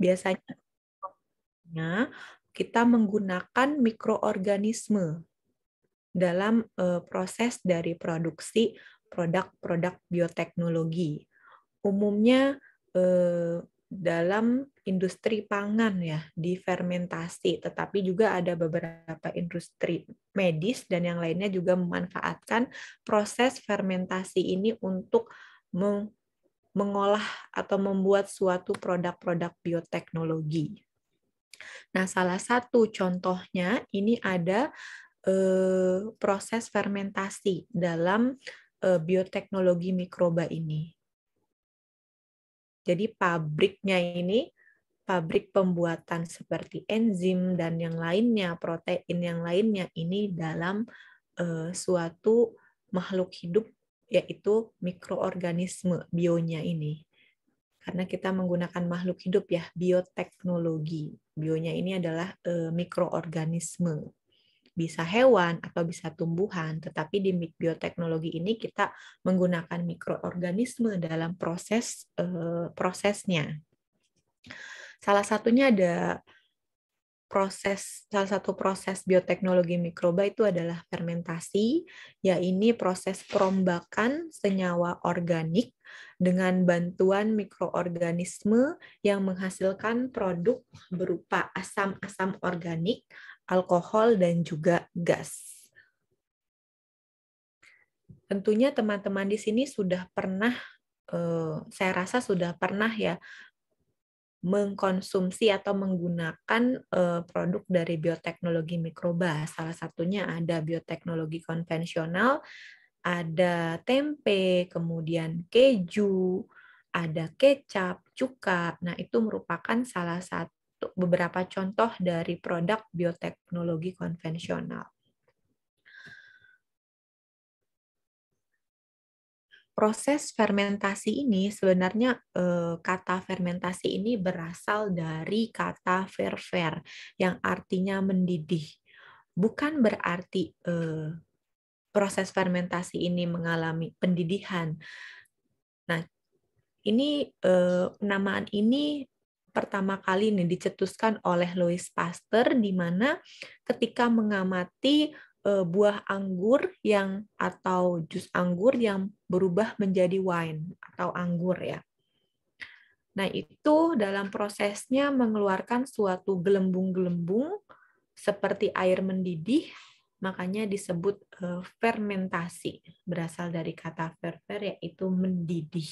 biasanya kita menggunakan mikroorganisme dalam uh, proses dari produksi produk-produk bioteknologi. Umumnya uh, dalam industri pangan ya, difermentasi tetapi juga ada beberapa industri medis dan yang lainnya juga memanfaatkan proses fermentasi ini untuk mengolah atau membuat suatu produk-produk bioteknologi. Nah, salah satu contohnya ini ada eh, proses fermentasi dalam eh, bioteknologi mikroba ini. Jadi pabriknya ini pabrik pembuatan seperti enzim dan yang lainnya, protein yang lainnya ini dalam eh, suatu makhluk hidup yaitu mikroorganisme bionya ini. Karena kita menggunakan makhluk hidup ya, bioteknologi. Bionya ini adalah e, mikroorganisme. Bisa hewan atau bisa tumbuhan, tetapi di bioteknologi ini kita menggunakan mikroorganisme dalam proses e, prosesnya. Salah satunya ada proses salah satu proses bioteknologi mikroba itu adalah fermentasi, ya ini proses perombakan senyawa organik dengan bantuan mikroorganisme yang menghasilkan produk berupa asam-asam organik, alkohol dan juga gas. Tentunya teman-teman di sini sudah pernah eh, saya rasa sudah pernah ya mengkonsumsi atau menggunakan eh, produk dari bioteknologi mikroba. Salah satunya ada bioteknologi konvensional, ada tempe, kemudian keju, ada kecap, cuka. Nah, itu merupakan salah satu beberapa contoh dari produk bioteknologi konvensional. proses fermentasi ini sebenarnya eh, kata fermentasi ini berasal dari kata ferver yang artinya mendidih. Bukan berarti eh, proses fermentasi ini mengalami pendidihan. Nah, ini eh, ini pertama kali nih dicetuskan oleh Louis Pasteur di mana ketika mengamati uh, buah anggur yang atau jus anggur yang berubah menjadi wine atau anggur ya. Nah, itu dalam prosesnya mengeluarkan suatu gelembung-gelembung seperti air mendidih, makanya disebut eh, fermentasi, berasal dari kata ferver yaitu mendidih.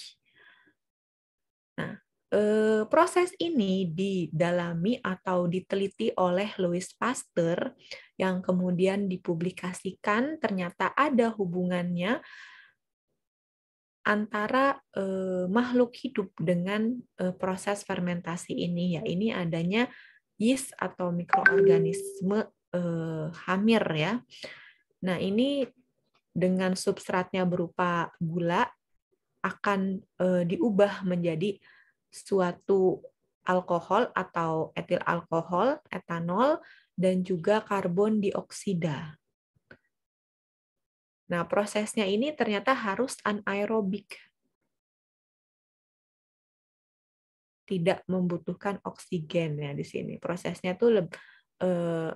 Nah, eh, proses ini didalami atau diteliti oleh Louis Pasteur yang kemudian dipublikasikan ternyata ada hubungannya antara eh, makhluk hidup dengan eh, proses fermentasi ini ya ini adanya yeast atau mikroorganisme eh, hamir ya. Nah, ini dengan substratnya berupa gula akan eh, diubah menjadi suatu alkohol atau etil alkohol, etanol, dan juga karbon dioksida. Nah, prosesnya ini ternyata harus anaerobik. Tidak membutuhkan oksigen ya di sini. Prosesnya itu eh,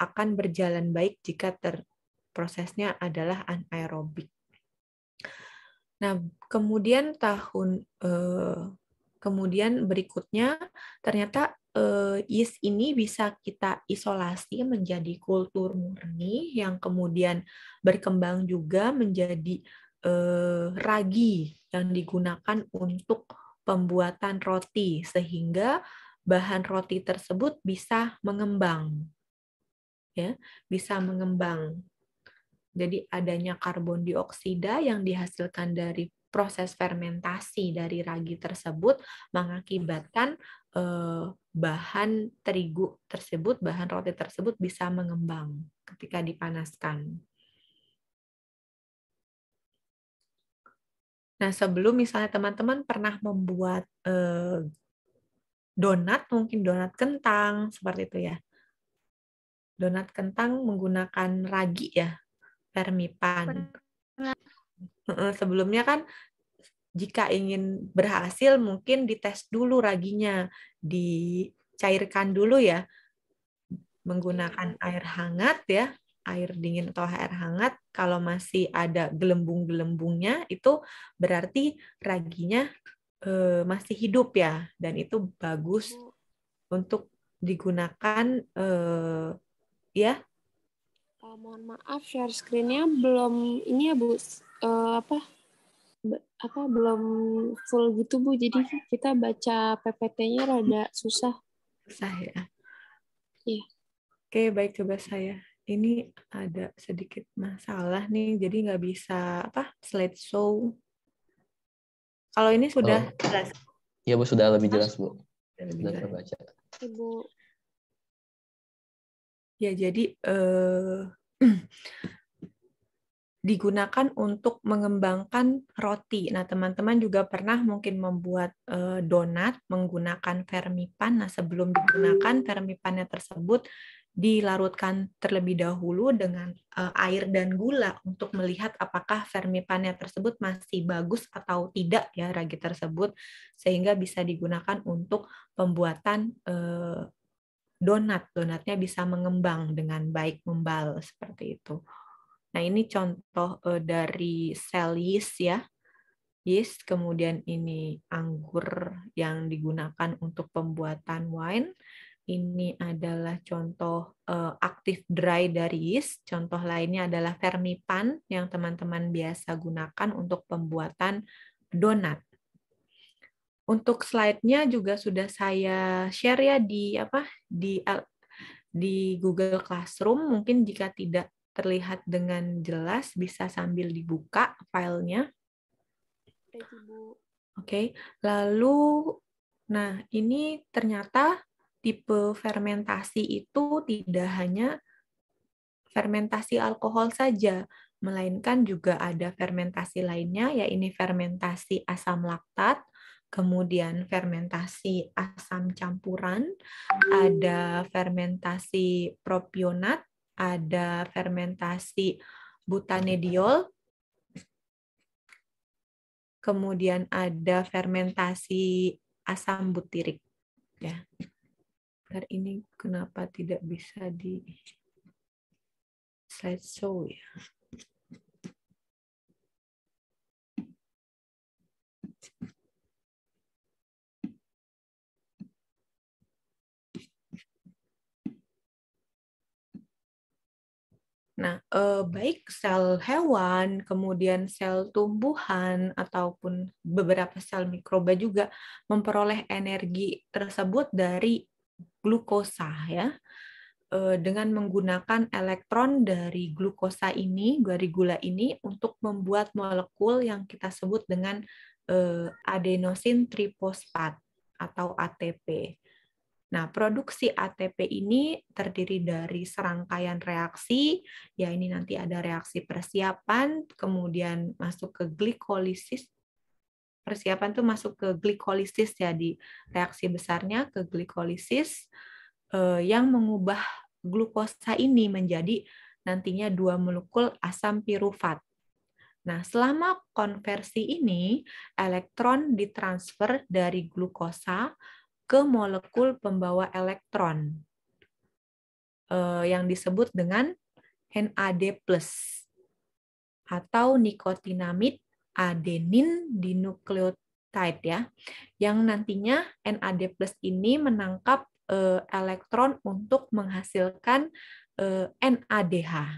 akan berjalan baik jika ter, prosesnya adalah anaerobik. Nah, kemudian tahun eh, kemudian berikutnya ternyata eh, yeast ini bisa kita isolasi menjadi kultur murni yang kemudian berkembang juga menjadi eh, ragi yang digunakan untuk pembuatan roti sehingga bahan roti tersebut bisa mengembang ya bisa mengembang jadi adanya karbon dioksida yang dihasilkan dari proses fermentasi dari ragi tersebut mengakibatkan eh, bahan terigu tersebut, bahan roti tersebut bisa mengembang ketika dipanaskan. Nah, sebelum misalnya teman-teman pernah membuat eh, donat, mungkin donat kentang seperti itu ya. Donat kentang menggunakan ragi ya, Permipan. Sebelumnya kan jika ingin berhasil mungkin dites dulu raginya, dicairkan dulu ya menggunakan iya. air hangat ya, air dingin atau air hangat. Kalau masih ada gelembung-gelembungnya itu berarti raginya eh, masih hidup ya dan itu bagus oh. untuk digunakan eh, ya mohon maaf share screennya belum ini ya Bu uh, apa be, apa belum full gitu Bu. Jadi kita baca PPT-nya rada susah. Susah ya. Iya. Oke, baik coba saya. Ini ada sedikit masalah nih, jadi nggak bisa apa slide show. Kalau ini sudah oh. jelas. ya bu, sudah lebih jelas bu. Sudah, lebih terbaca. Ibu. Ya jadi eh, digunakan untuk mengembangkan roti. Nah, teman-teman juga pernah mungkin membuat eh, donat menggunakan vermipan. Nah, sebelum digunakan vermipannya tersebut dilarutkan terlebih dahulu dengan eh, air dan gula untuk melihat apakah vermipannya tersebut masih bagus atau tidak ya ragi tersebut sehingga bisa digunakan untuk pembuatan eh, donat donatnya bisa mengembang dengan baik membal seperti itu nah ini contoh uh, dari sel yeast ya yeast kemudian ini anggur yang digunakan untuk pembuatan wine ini adalah contoh uh, aktif dry dari yeast. Contoh lainnya adalah fermipan yang teman-teman biasa gunakan untuk pembuatan donat. Untuk slide-nya juga sudah saya share ya di apa di di Google Classroom. Mungkin jika tidak terlihat dengan jelas bisa sambil dibuka filenya. Oke, lalu nah ini ternyata tipe fermentasi itu tidak hanya fermentasi alkohol saja, melainkan juga ada fermentasi lainnya, yaitu fermentasi asam laktat, kemudian fermentasi asam campuran, ada fermentasi propionat, ada fermentasi butanediol, kemudian ada fermentasi asam butirik. Ya. Bentar, ini kenapa tidak bisa di slide show ya? Nah, eh, baik sel hewan, kemudian sel tumbuhan, ataupun beberapa sel mikroba juga memperoleh energi tersebut dari glukosa ya eh, dengan menggunakan elektron dari glukosa ini, dari gula ini untuk membuat molekul yang kita sebut dengan eh, adenosin triphosphate atau ATP. Nah, produksi ATP ini terdiri dari serangkaian reaksi, ya ini nanti ada reaksi persiapan, kemudian masuk ke glikolisis. Persiapan itu masuk ke glikolisis ya di reaksi besarnya ke glikolisis eh, yang mengubah glukosa ini menjadi nantinya dua molekul asam pirufat. Nah, selama konversi ini elektron ditransfer dari glukosa ke molekul pembawa elektron eh, yang disebut dengan NAD+ atau nikotinamid adenin dinukleotide ya, yang nantinya NAD+ ini menangkap eh, elektron untuk menghasilkan NADH. Eh,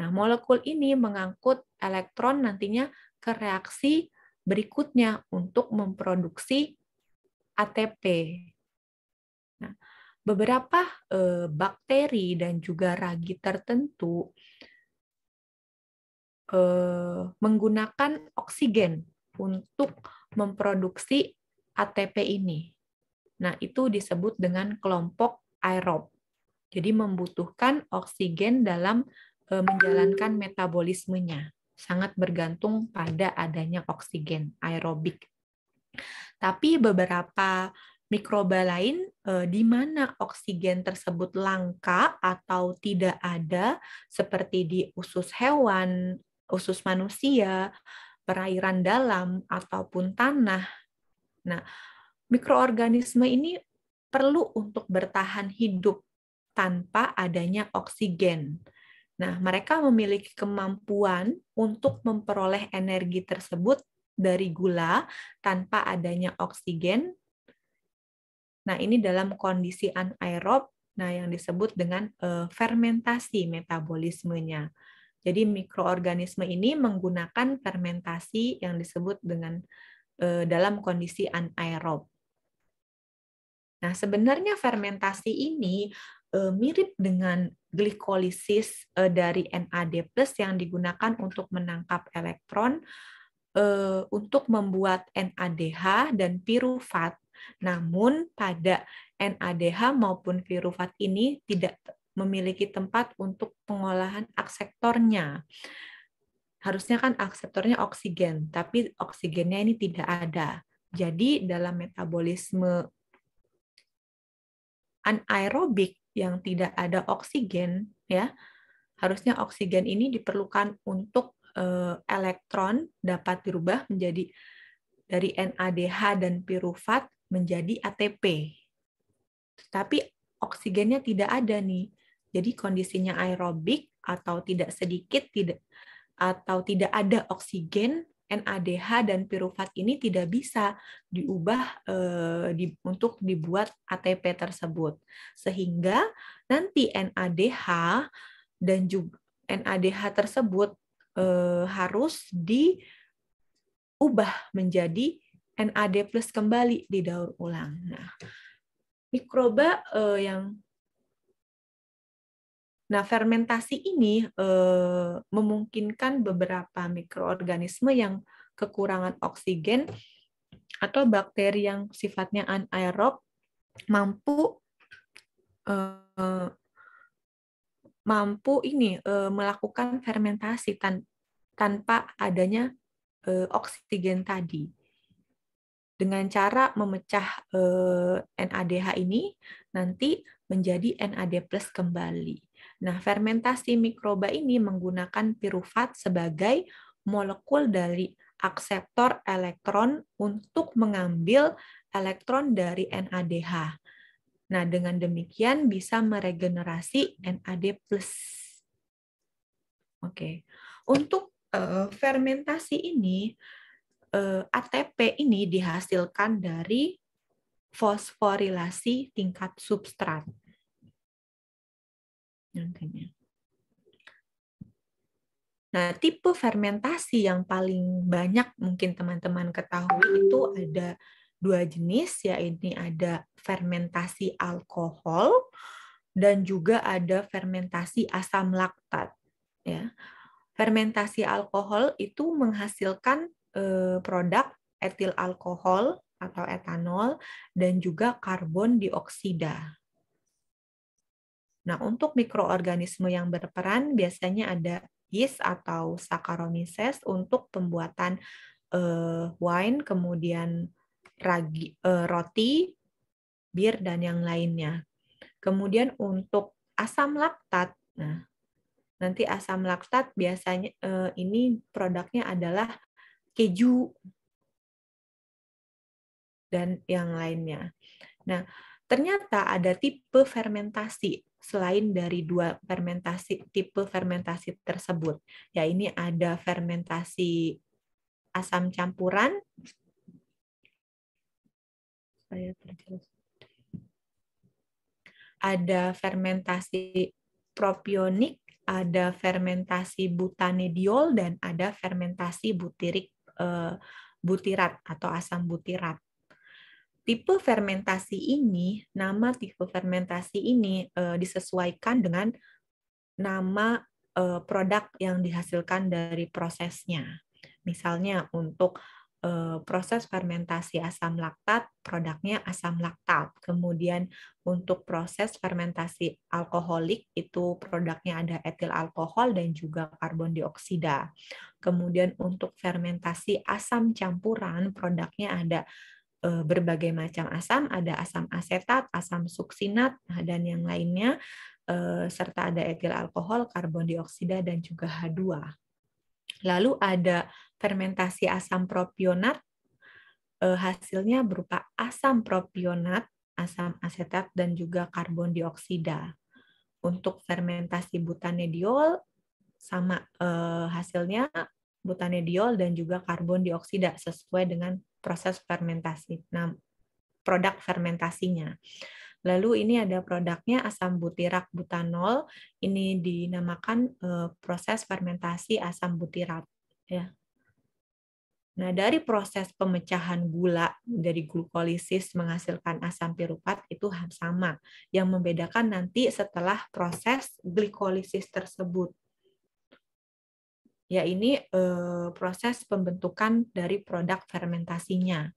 nah, molekul ini mengangkut elektron nantinya ke reaksi berikutnya untuk memproduksi ATP. Nah, beberapa eh, bakteri dan juga ragi tertentu eh, menggunakan oksigen untuk memproduksi ATP ini. Nah, itu disebut dengan kelompok aerob. Jadi membutuhkan oksigen dalam eh, menjalankan metabolismenya sangat bergantung pada adanya oksigen aerobik. Tapi beberapa mikroba lain eh, di mana oksigen tersebut langka atau tidak ada seperti di usus hewan, usus manusia, perairan dalam ataupun tanah. Nah, mikroorganisme ini perlu untuk bertahan hidup tanpa adanya oksigen. Nah, mereka memiliki kemampuan untuk memperoleh energi tersebut dari gula tanpa adanya oksigen. Nah, ini dalam kondisi anaerob, nah yang disebut dengan eh, fermentasi metabolismenya. Jadi mikroorganisme ini menggunakan fermentasi yang disebut dengan eh, dalam kondisi anaerob. Nah, sebenarnya fermentasi ini eh, mirip dengan glikolisis dari NAD+ yang digunakan untuk menangkap elektron Eh, untuk membuat NADH dan pirufat. Namun pada NADH maupun pirufat ini tidak memiliki tempat untuk pengolahan akseptornya. Harusnya kan akseptornya oksigen, tapi oksigennya ini tidak ada. Jadi dalam metabolisme anaerobik yang tidak ada oksigen ya, harusnya oksigen ini diperlukan untuk Eh, elektron dapat dirubah menjadi dari NADH dan pirufat menjadi ATP. Tetapi oksigennya tidak ada nih. Jadi kondisinya aerobik atau tidak sedikit tidak atau tidak ada oksigen NADH dan pirufat ini tidak bisa diubah e, di, untuk dibuat ATP tersebut sehingga nanti NADH dan juga NADH tersebut eh, harus diubah menjadi NAD plus kembali di daur ulang. Nah, mikroba eh, yang Nah, fermentasi ini eh, memungkinkan beberapa mikroorganisme yang kekurangan oksigen atau bakteri yang sifatnya anaerob mampu eh, mampu ini uh, melakukan fermentasi tan tanpa adanya uh, oksigen tadi. Dengan cara memecah eh, NADH ini nanti menjadi NAD+ kembali. Nah, fermentasi mikroba ini menggunakan pirufat sebagai molekul dari akseptor elektron untuk mengambil elektron dari NADH. Nah, dengan demikian bisa meregenerasi NAD+. Oke. Okay. Untuk uh, fermentasi ini, uh, eh, ATP ini dihasilkan dari fosforilasi tingkat substrat. nantinya Nah, tipe fermentasi yang paling banyak mungkin teman-teman ketahui itu ada dua jenis, ya ini ada fermentasi alkohol dan juga ada fermentasi asam laktat. Ya. Fermentasi alkohol itu menghasilkan eh, produk etil alkohol atau etanol dan juga karbon dioksida. Nah, untuk mikroorganisme yang berperan biasanya ada yeast atau Saccharomyces untuk pembuatan eh, wine, kemudian ragi, uh, roti, bir, dan yang lainnya. Kemudian untuk asam laktat, nah nanti asam laktat biasanya uh, ini produknya adalah keju dan yang lainnya. Nah, ternyata ada tipe fermentasi selain dari dua fermentasi tipe fermentasi tersebut. Ya, ini ada fermentasi asam campuran saya terjelas. Ada fermentasi propionik, ada fermentasi butanediol dan ada fermentasi butirik eh, butirat atau asam butirat. Tipe fermentasi ini, nama tipe fermentasi ini eh, disesuaikan dengan nama eh, produk yang dihasilkan dari prosesnya. Misalnya untuk Eh, proses fermentasi asam laktat, produknya asam laktat. Kemudian untuk proses fermentasi alkoholik itu produknya ada etil alkohol dan juga karbon dioksida. Kemudian untuk fermentasi asam campuran produknya ada eh, berbagai macam asam, ada asam asetat, asam suksinat nah, dan yang lainnya eh, serta ada etil alkohol, karbon dioksida dan juga H2. Lalu ada fermentasi asam propionat, eh, hasilnya berupa asam propionat, asam asetat, dan juga karbon dioksida. Untuk fermentasi butanediol, sama eh, hasilnya butanediol dan juga karbon dioksida sesuai dengan proses fermentasi, nah, produk fermentasinya. Lalu ini ada produknya asam butirak butanol. Ini dinamakan eh, proses fermentasi asam butirat. Ya. Nah, dari proses pemecahan gula dari glukolisis menghasilkan asam pirupat itu sama. Yang membedakan nanti setelah proses glikolisis tersebut. Ya, ini eh, proses pembentukan dari produk fermentasinya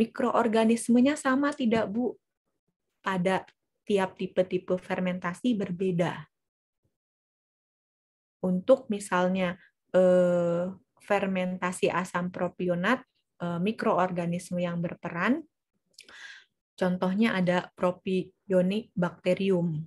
mikroorganismenya sama tidak Bu? Pada tiap tipe-tipe fermentasi berbeda. Untuk misalnya eh, fermentasi asam propionat, eh, mikroorganisme yang berperan, contohnya ada propionic bacterium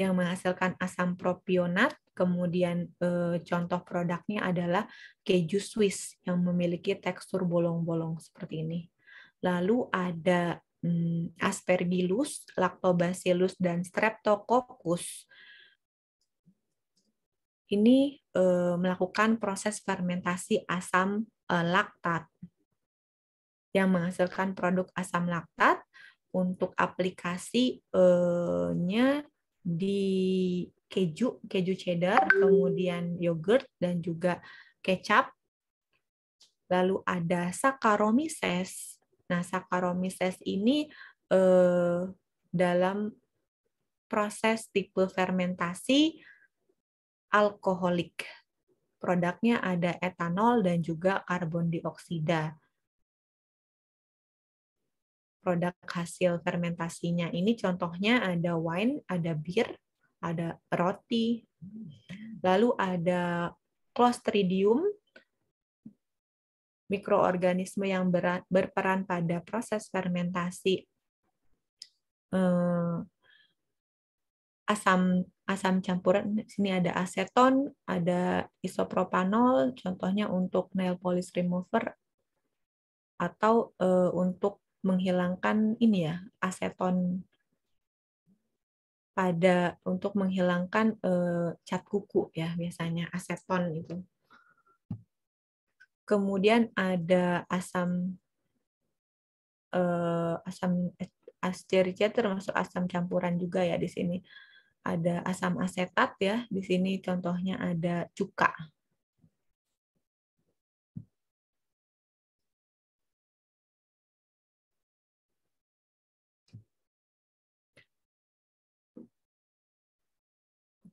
yang menghasilkan asam propionat kemudian eh, contoh produknya adalah keju Swiss yang memiliki tekstur bolong-bolong seperti ini. Lalu ada hmm, Aspergillus, Lactobacillus, dan Streptococcus. Ini eh, melakukan proses fermentasi asam eh, laktat yang menghasilkan produk asam laktat untuk aplikasinya di keju, keju cheddar, kemudian yogurt dan juga kecap. Lalu ada Saccharomyces. Nah, Saccharomyces ini eh, dalam proses tipe fermentasi alkoholik. Produknya ada etanol dan juga karbon dioksida. Produk hasil fermentasinya ini contohnya ada wine, ada bir, ada roti, hmm. lalu ada Clostridium, mikroorganisme yang berperan pada proses fermentasi eh, asam asam campuran sini ada aseton, ada isopropanol, contohnya untuk nail polish remover atau eh, untuk menghilangkan ini ya aseton pada untuk menghilangkan uh, cat kuku ya biasanya aseton itu. Kemudian ada asam uh, asam eh, asterica termasuk asam campuran juga ya di sini. Ada asam asetat ya, di sini contohnya ada cuka.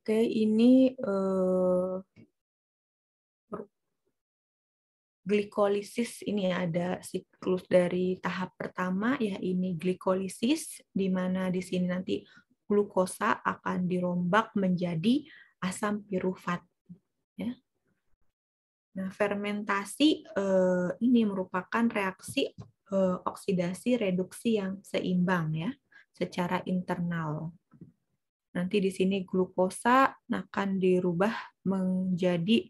Oke, ini uh, glikolisis ini ada siklus dari tahap pertama ya ini glikolisis di mana di sini nanti glukosa akan dirombak menjadi asam pirufat ya. Nah, fermentasi eh, ini merupakan reaksi eh, oksidasi reduksi yang seimbang ya secara internal. Nanti di sini glukosa akan dirubah menjadi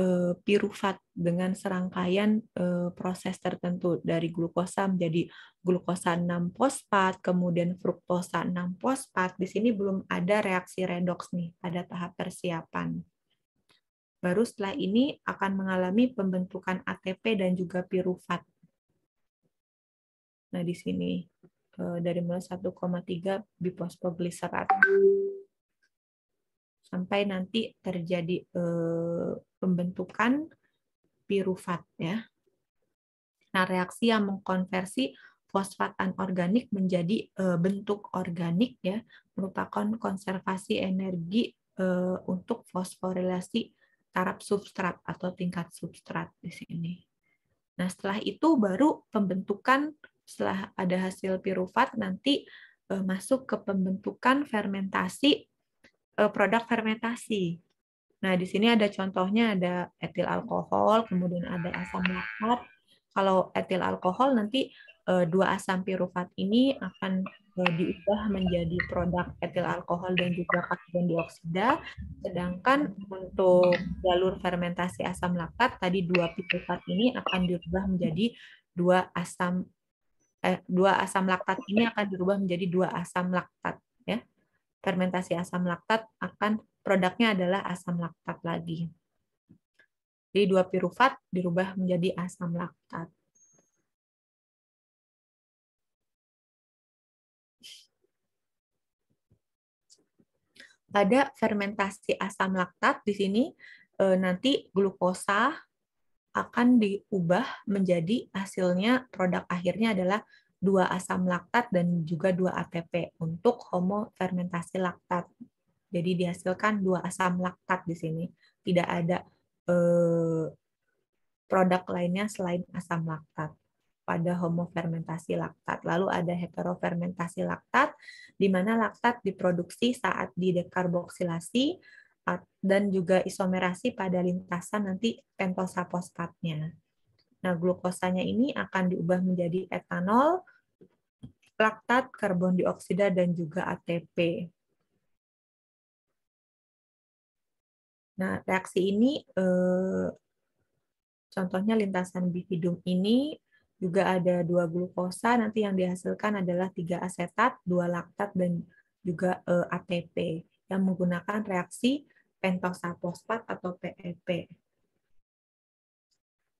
uh, pirufat dengan serangkaian eh, proses tertentu dari glukosa menjadi glukosa 6 fosfat, kemudian fruktosa 6 fosfat. Di sini belum ada reaksi redoks nih pada tahap persiapan. Baru setelah ini akan mengalami pembentukan ATP dan juga piruvat. Nah, di sini Eh, dari mulai 1,3 bipospoglycerat sampai nanti terjadi eh, pembentukan pirufat ya. Nah, reaksi yang mengkonversi fosfat anorganik menjadi eh, bentuk organik ya merupakan konservasi energi untuk fosforilasi taraf substrat atau tingkat substrat di sini. Nah, setelah itu baru pembentukan setelah ada hasil pirufat nanti uh, masuk ke pembentukan fermentasi uh, produk fermentasi. Nah, di sini ada contohnya ada etil alkohol, kemudian ada asam laktat. Kalau etil alkohol nanti uh, dua asam pirufat ini akan diubah menjadi produk etil alkohol dan juga karbon dioksida. Sedangkan untuk jalur fermentasi asam laktat tadi dua pirufat ini akan diubah menjadi dua asam eh, dua asam laktat ini akan dirubah menjadi dua asam laktat ya fermentasi asam laktat akan produknya adalah asam laktat lagi jadi dua pirufat dirubah menjadi asam laktat pada fermentasi asam laktat di sini eh, nanti glukosa akan diubah menjadi hasilnya produk akhirnya adalah dua asam laktat dan juga dua ATP untuk homofermentasi laktat. Jadi dihasilkan dua asam laktat di sini. Tidak ada eh, produk lainnya selain asam laktat pada homofermentasi laktat. Lalu ada heterofermentasi laktat, di mana laktat diproduksi saat didekarboksilasi, dan juga isomerasi pada lintasan nanti pentosa fosfatnya. Nah, glukosanya ini akan diubah menjadi etanol, laktat, karbon dioksida, dan juga ATP. Nah, reaksi ini eh, contohnya lintasan bifidum ini juga ada dua glukosa, nanti yang dihasilkan adalah tiga asetat, dua laktat, dan juga eh, ATP yang menggunakan reaksi pentosafosfat atau PEP.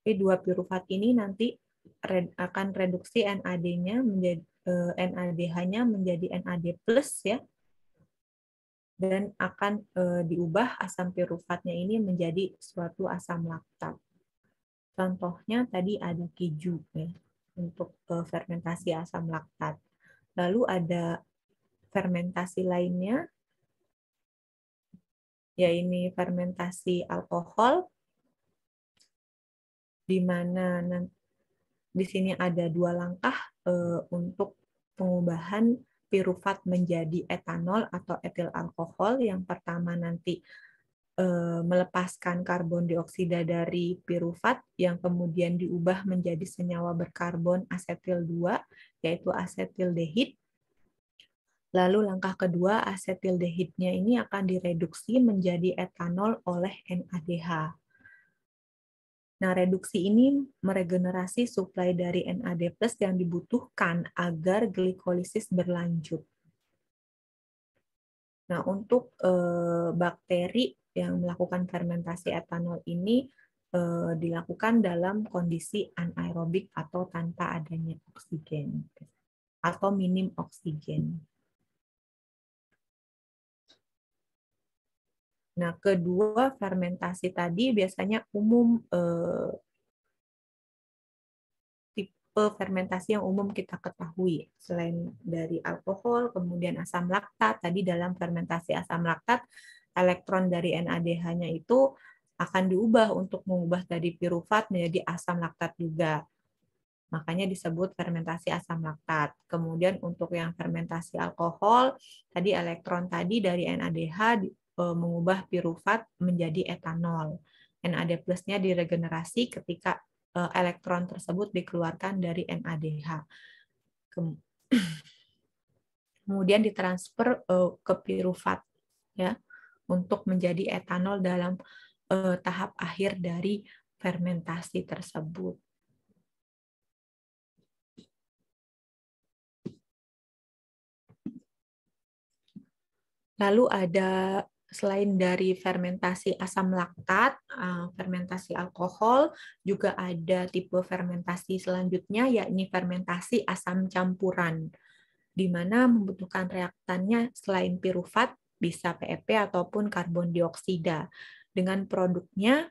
Jadi dua pirufat ini nanti akan reduksi NAD-nya menjadi eh, NADH-nya menjadi NAD+ ya. Dan akan eh, diubah asam pirufatnya ini menjadi suatu asam laktat. Contohnya tadi ada keju ya untuk eh, fermentasi asam laktat. Lalu ada fermentasi lainnya ya ini fermentasi alkohol di mana di sini ada dua langkah eh, untuk pengubahan pirufat menjadi etanol atau etil alkohol. Yang pertama nanti eh, melepaskan karbon dioksida dari pirufat yang kemudian diubah menjadi senyawa berkarbon asetil 2 yaitu asetildehid Lalu langkah kedua, asetildehidnya ini akan direduksi menjadi etanol oleh NADH. Nah, reduksi ini meregenerasi suplai dari NAD+ yang dibutuhkan agar glikolisis berlanjut. Nah, untuk e, bakteri yang melakukan fermentasi etanol ini e, dilakukan dalam kondisi anaerobik atau tanpa adanya oksigen atau minim oksigen. Nah, kedua fermentasi tadi biasanya umum eh, tipe fermentasi yang umum kita ketahui selain dari alkohol, kemudian asam laktat. Tadi dalam fermentasi asam laktat, elektron dari NADH-nya itu akan diubah untuk mengubah dari pirufat menjadi asam laktat juga. Makanya disebut fermentasi asam laktat. Kemudian untuk yang fermentasi alkohol, tadi elektron tadi dari NADH Eh, mengubah pirufat menjadi etanol. NAD plusnya diregenerasi ketika eh, elektron tersebut dikeluarkan dari NADH. Kemudian ditransfer eh, ke pirufat ya untuk menjadi etanol dalam tahap akhir dari fermentasi tersebut. Lalu ada selain dari fermentasi asam laktat, eh, fermentasi alkohol, juga ada tipe fermentasi selanjutnya yakni fermentasi asam campuran, di mana membutuhkan reaktannya selain pirufat bisa PEP e ataupun karbon dioksida. Dengan produknya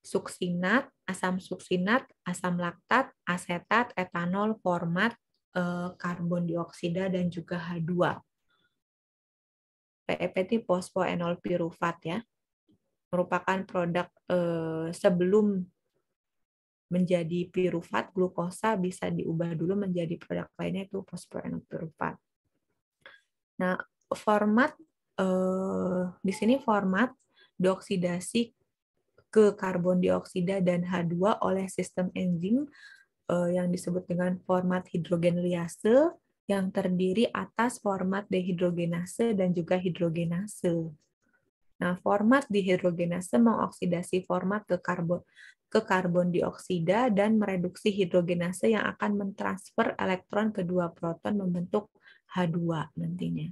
suksinat, asam suksinat, asam laktat, asetat, etanol, format, eh, karbon dioksida dan juga H2 PEPT enol pirufat ya. Merupakan produk eh, sebelum menjadi pirufat, glukosa bisa diubah dulu menjadi produk lainnya itu enol pirufat. Nah, format eh, di sini format dioksidasi ke karbon dioksida dan H2 oleh sistem enzim eh, yang disebut dengan format hidrogen liase yang terdiri atas format dehidrogenase dan juga hidrogenase. Nah, format dehidrogenase mengoksidasi format ke karbon ke karbon dioksida dan mereduksi hidrogenase yang akan mentransfer elektron kedua proton membentuk H2 nantinya.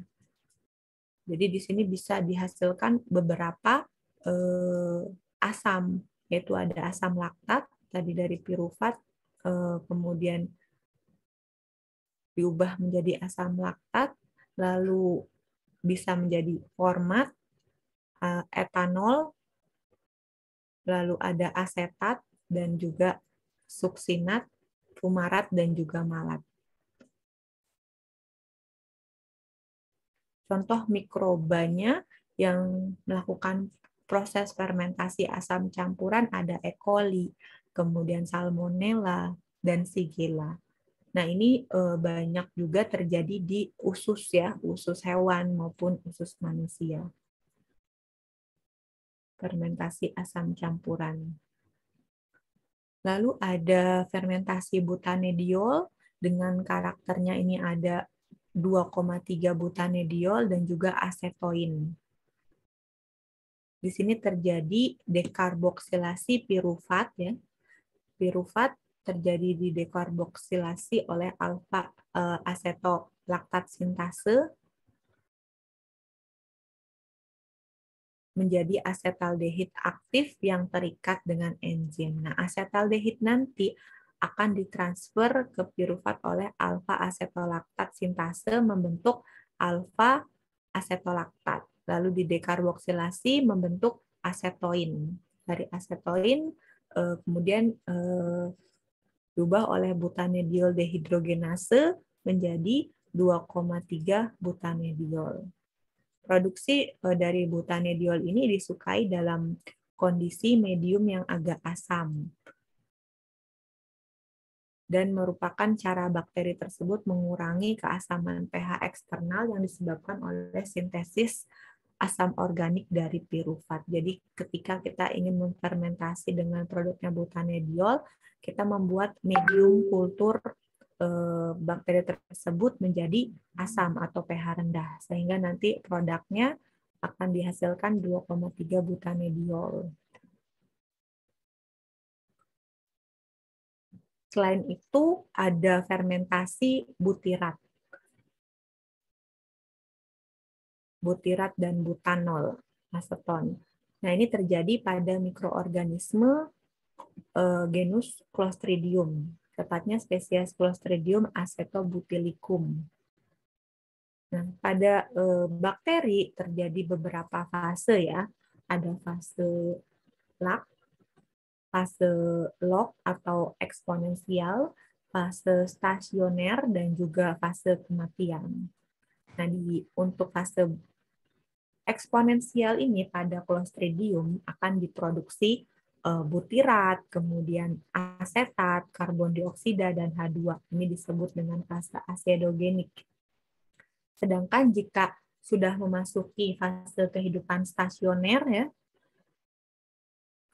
Jadi di sini bisa dihasilkan beberapa eh, asam, yaitu ada asam laktat tadi dari pirufat, eh, kemudian diubah menjadi asam laktat, lalu bisa menjadi format eh, etanol, lalu ada asetat dan juga suksinat, fumarat dan juga malat. Contoh mikrobanya yang melakukan proses fermentasi asam campuran ada E. coli, kemudian salmonella dan sigilla. Nah, ini uh, banyak juga terjadi di usus ya, usus hewan maupun usus manusia. Fermentasi asam campuran. Lalu ada fermentasi butanediol dengan karakternya ini ada 2,3 butanediol dan juga asetoin. Di sini terjadi dekarboksilasi pirufat ya. Pirufat terjadi di dekarboksilasi oleh alfa uh, sintase menjadi asetaldehid aktif yang terikat dengan enzim. Nah, asetaldehid nanti akan ditransfer ke piruvat oleh alfa asetolaktat sintase membentuk alfa asetolaktat. Lalu di didekarboksilasi membentuk asetoin. Dari asetoin eh, kemudian eh, diubah oleh butanediol dehidrogenase menjadi 2,3 butanediol. Produksi eh, dari butanediol ini disukai dalam kondisi medium yang agak asam dan merupakan cara bakteri tersebut mengurangi keasaman pH eksternal yang disebabkan oleh sintesis asam organik dari piruvat. Jadi ketika kita ingin memfermentasi dengan produknya butanediol, kita membuat medium kultur eh, bakteri tersebut menjadi asam atau pH rendah sehingga nanti produknya akan dihasilkan 2,3 butanediol. Selain itu ada fermentasi butirat butirat dan butanol aseton. Nah, ini terjadi pada mikroorganisme uh, genus Clostridium, tepatnya spesies Clostridium acetobutylicum. Nah, pada uh, bakteri terjadi beberapa fase ya. Ada fase lak, fase log atau eksponensial, fase stasioner dan juga fase kematian. Nah, di untuk fase eksponensial ini pada clostridium akan diproduksi eh, butirat, kemudian asetat, karbon dioksida, dan H2. Ini disebut dengan fase asedogenik. Sedangkan jika sudah memasuki fase kehidupan stasioner, ya,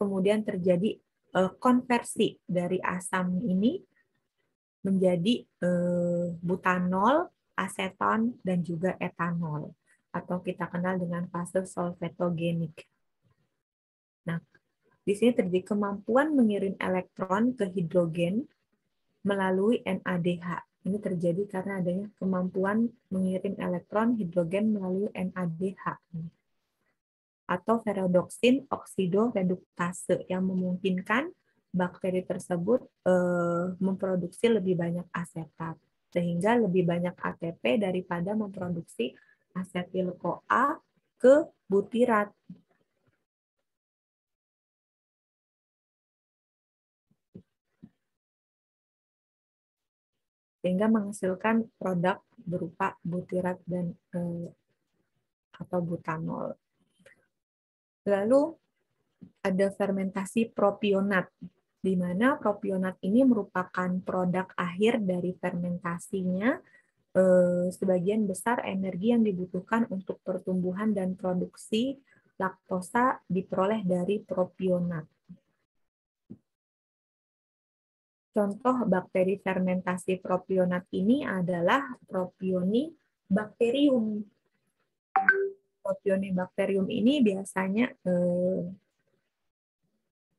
kemudian terjadi eh, konversi dari asam ini menjadi eh, butanol, aseton, dan juga etanol atau kita kenal dengan fase solvetogenik. Nah, di sini terjadi kemampuan mengirim elektron ke hidrogen melalui NADH. Ini terjadi karena adanya kemampuan mengirim elektron hidrogen melalui NADH atau oksido oksidoreduktase yang memungkinkan bakteri tersebut eh, memproduksi lebih banyak asetat sehingga lebih banyak ATP daripada memproduksi asetil CoA ke butirat. Sehingga menghasilkan produk berupa butirat dan eh, atau butanol. Lalu ada fermentasi propionat di mana propionat ini merupakan produk akhir dari fermentasinya Eh, sebagian besar energi yang dibutuhkan untuk pertumbuhan dan produksi laktosa diperoleh dari propionat. Contoh bakteri fermentasi propionat ini adalah propionibacterium. Propionibacterium ini biasanya eh,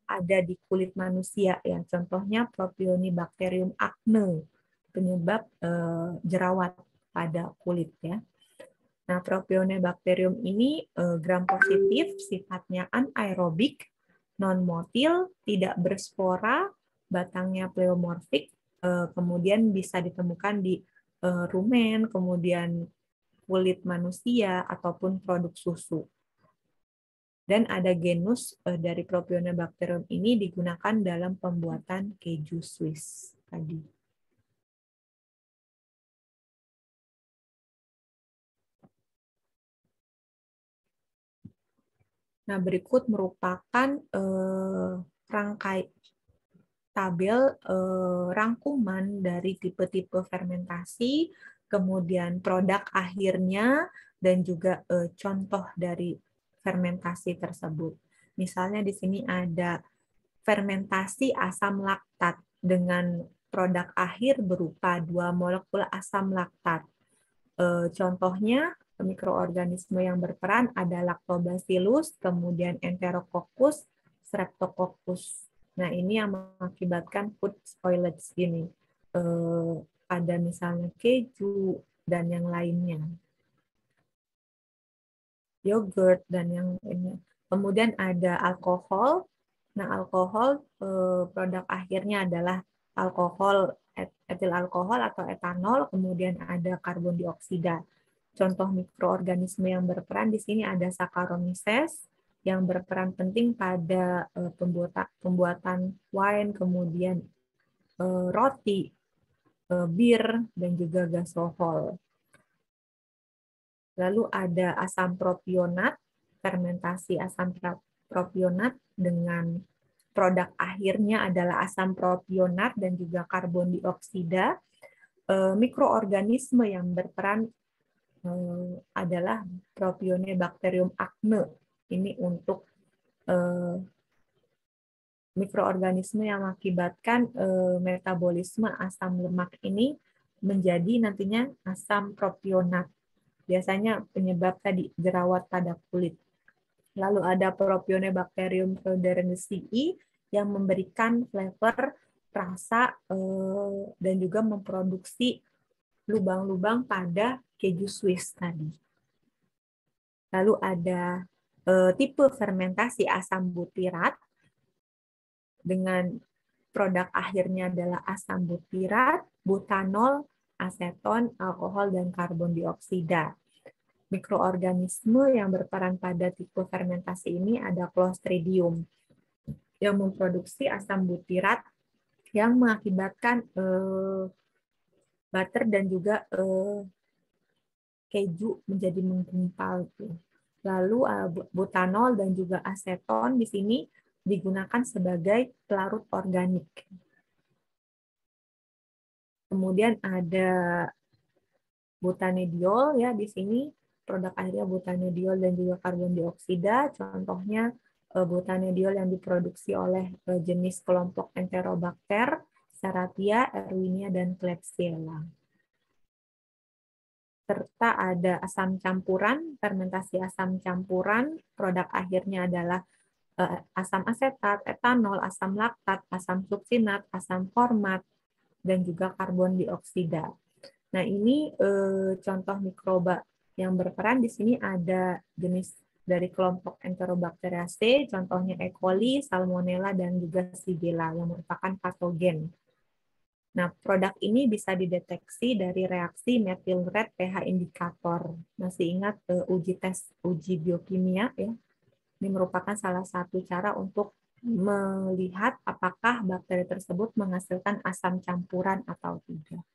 ada di kulit manusia ya. Contohnya propionibacterium acne penyebab uh, jerawat pada kulit ya. Nah, propionibacterium ini uh, gram positif, sifatnya anaerobik, non-motil, tidak berspora, batangnya pleomorfik, uh, kemudian bisa ditemukan di uh, rumen, kemudian kulit manusia ataupun produk susu dan ada genus dari Propionibacterium ini digunakan dalam pembuatan keju Swiss tadi. Nah, berikut merupakan eh, rangkai tabel eh, rangkuman dari tipe-tipe fermentasi, kemudian produk akhirnya, dan juga eh, contoh dari fermentasi tersebut. Misalnya di sini ada fermentasi asam laktat dengan produk akhir berupa dua molekul asam laktat. Eh, contohnya mikroorganisme yang berperan ada lactobacillus, kemudian enterococcus, streptococcus. Nah, ini yang mengakibatkan food spoilage ini. Eh, ada misalnya keju dan yang lainnya. Yogurt dan yang ini Kemudian ada alkohol. Nah, alkohol eh, produk akhirnya adalah alkohol etil alkohol atau etanol, kemudian ada karbon dioksida. Contoh mikroorganisme yang berperan di sini ada Saccharomyces yang berperan penting pada eh, pembuatan pembuatan wine, kemudian eh, roti, eh, bir dan juga gasohol. Lalu ada asam propionat, fermentasi asam propionat dengan produk akhirnya adalah asam propionat dan juga karbon dioksida. Mikroorganisme yang berperan Eh, adalah adalah Propionibacterium acne. Ini untuk eh, mikroorganisme yang mengakibatkan eh, metabolisme asam lemak ini menjadi nantinya asam propionat. Biasanya penyebab tadi jerawat pada kulit. Lalu ada Propionibacterium frauderensi yang memberikan flavor rasa dan juga memproduksi lubang-lubang pada keju Swiss tadi. Lalu ada e, tipe fermentasi asam butirat dengan produk akhirnya adalah asam butirat, butanol, aseton, alkohol, dan karbon dioksida. Mikroorganisme yang berperan pada tipe fermentasi ini ada Clostridium yang memproduksi asam butirat yang mengakibatkan eh, butter dan juga eh, keju menjadi menggumpal. Lalu eh, butanol dan juga aseton di sini digunakan sebagai pelarut organik. Kemudian ada butanediol ya di sini produk akhirnya butanediol dan juga karbon dioksida. Contohnya eh, butanediol yang diproduksi oleh eh, jenis kelompok Enterobacter, Saratia, Erwinia, dan Klebsiella serta ada asam campuran, fermentasi asam campuran, produk akhirnya adalah eh, asam asetat, etanol, asam laktat, asam suksinat, asam format, dan juga karbon dioksida. Nah ini uh, contoh mikroba yang berperan di sini ada jenis dari kelompok Enterobacteriaceae, contohnya E. coli, Salmonella, dan juga Shigella yang merupakan patogen Nah, produk ini bisa dideteksi dari reaksi methyl red pH indikator. Masih ingat uh, uji tes uji biokimia ya. Ini merupakan salah satu cara untuk melihat apakah bakteri tersebut menghasilkan asam campuran atau tidak.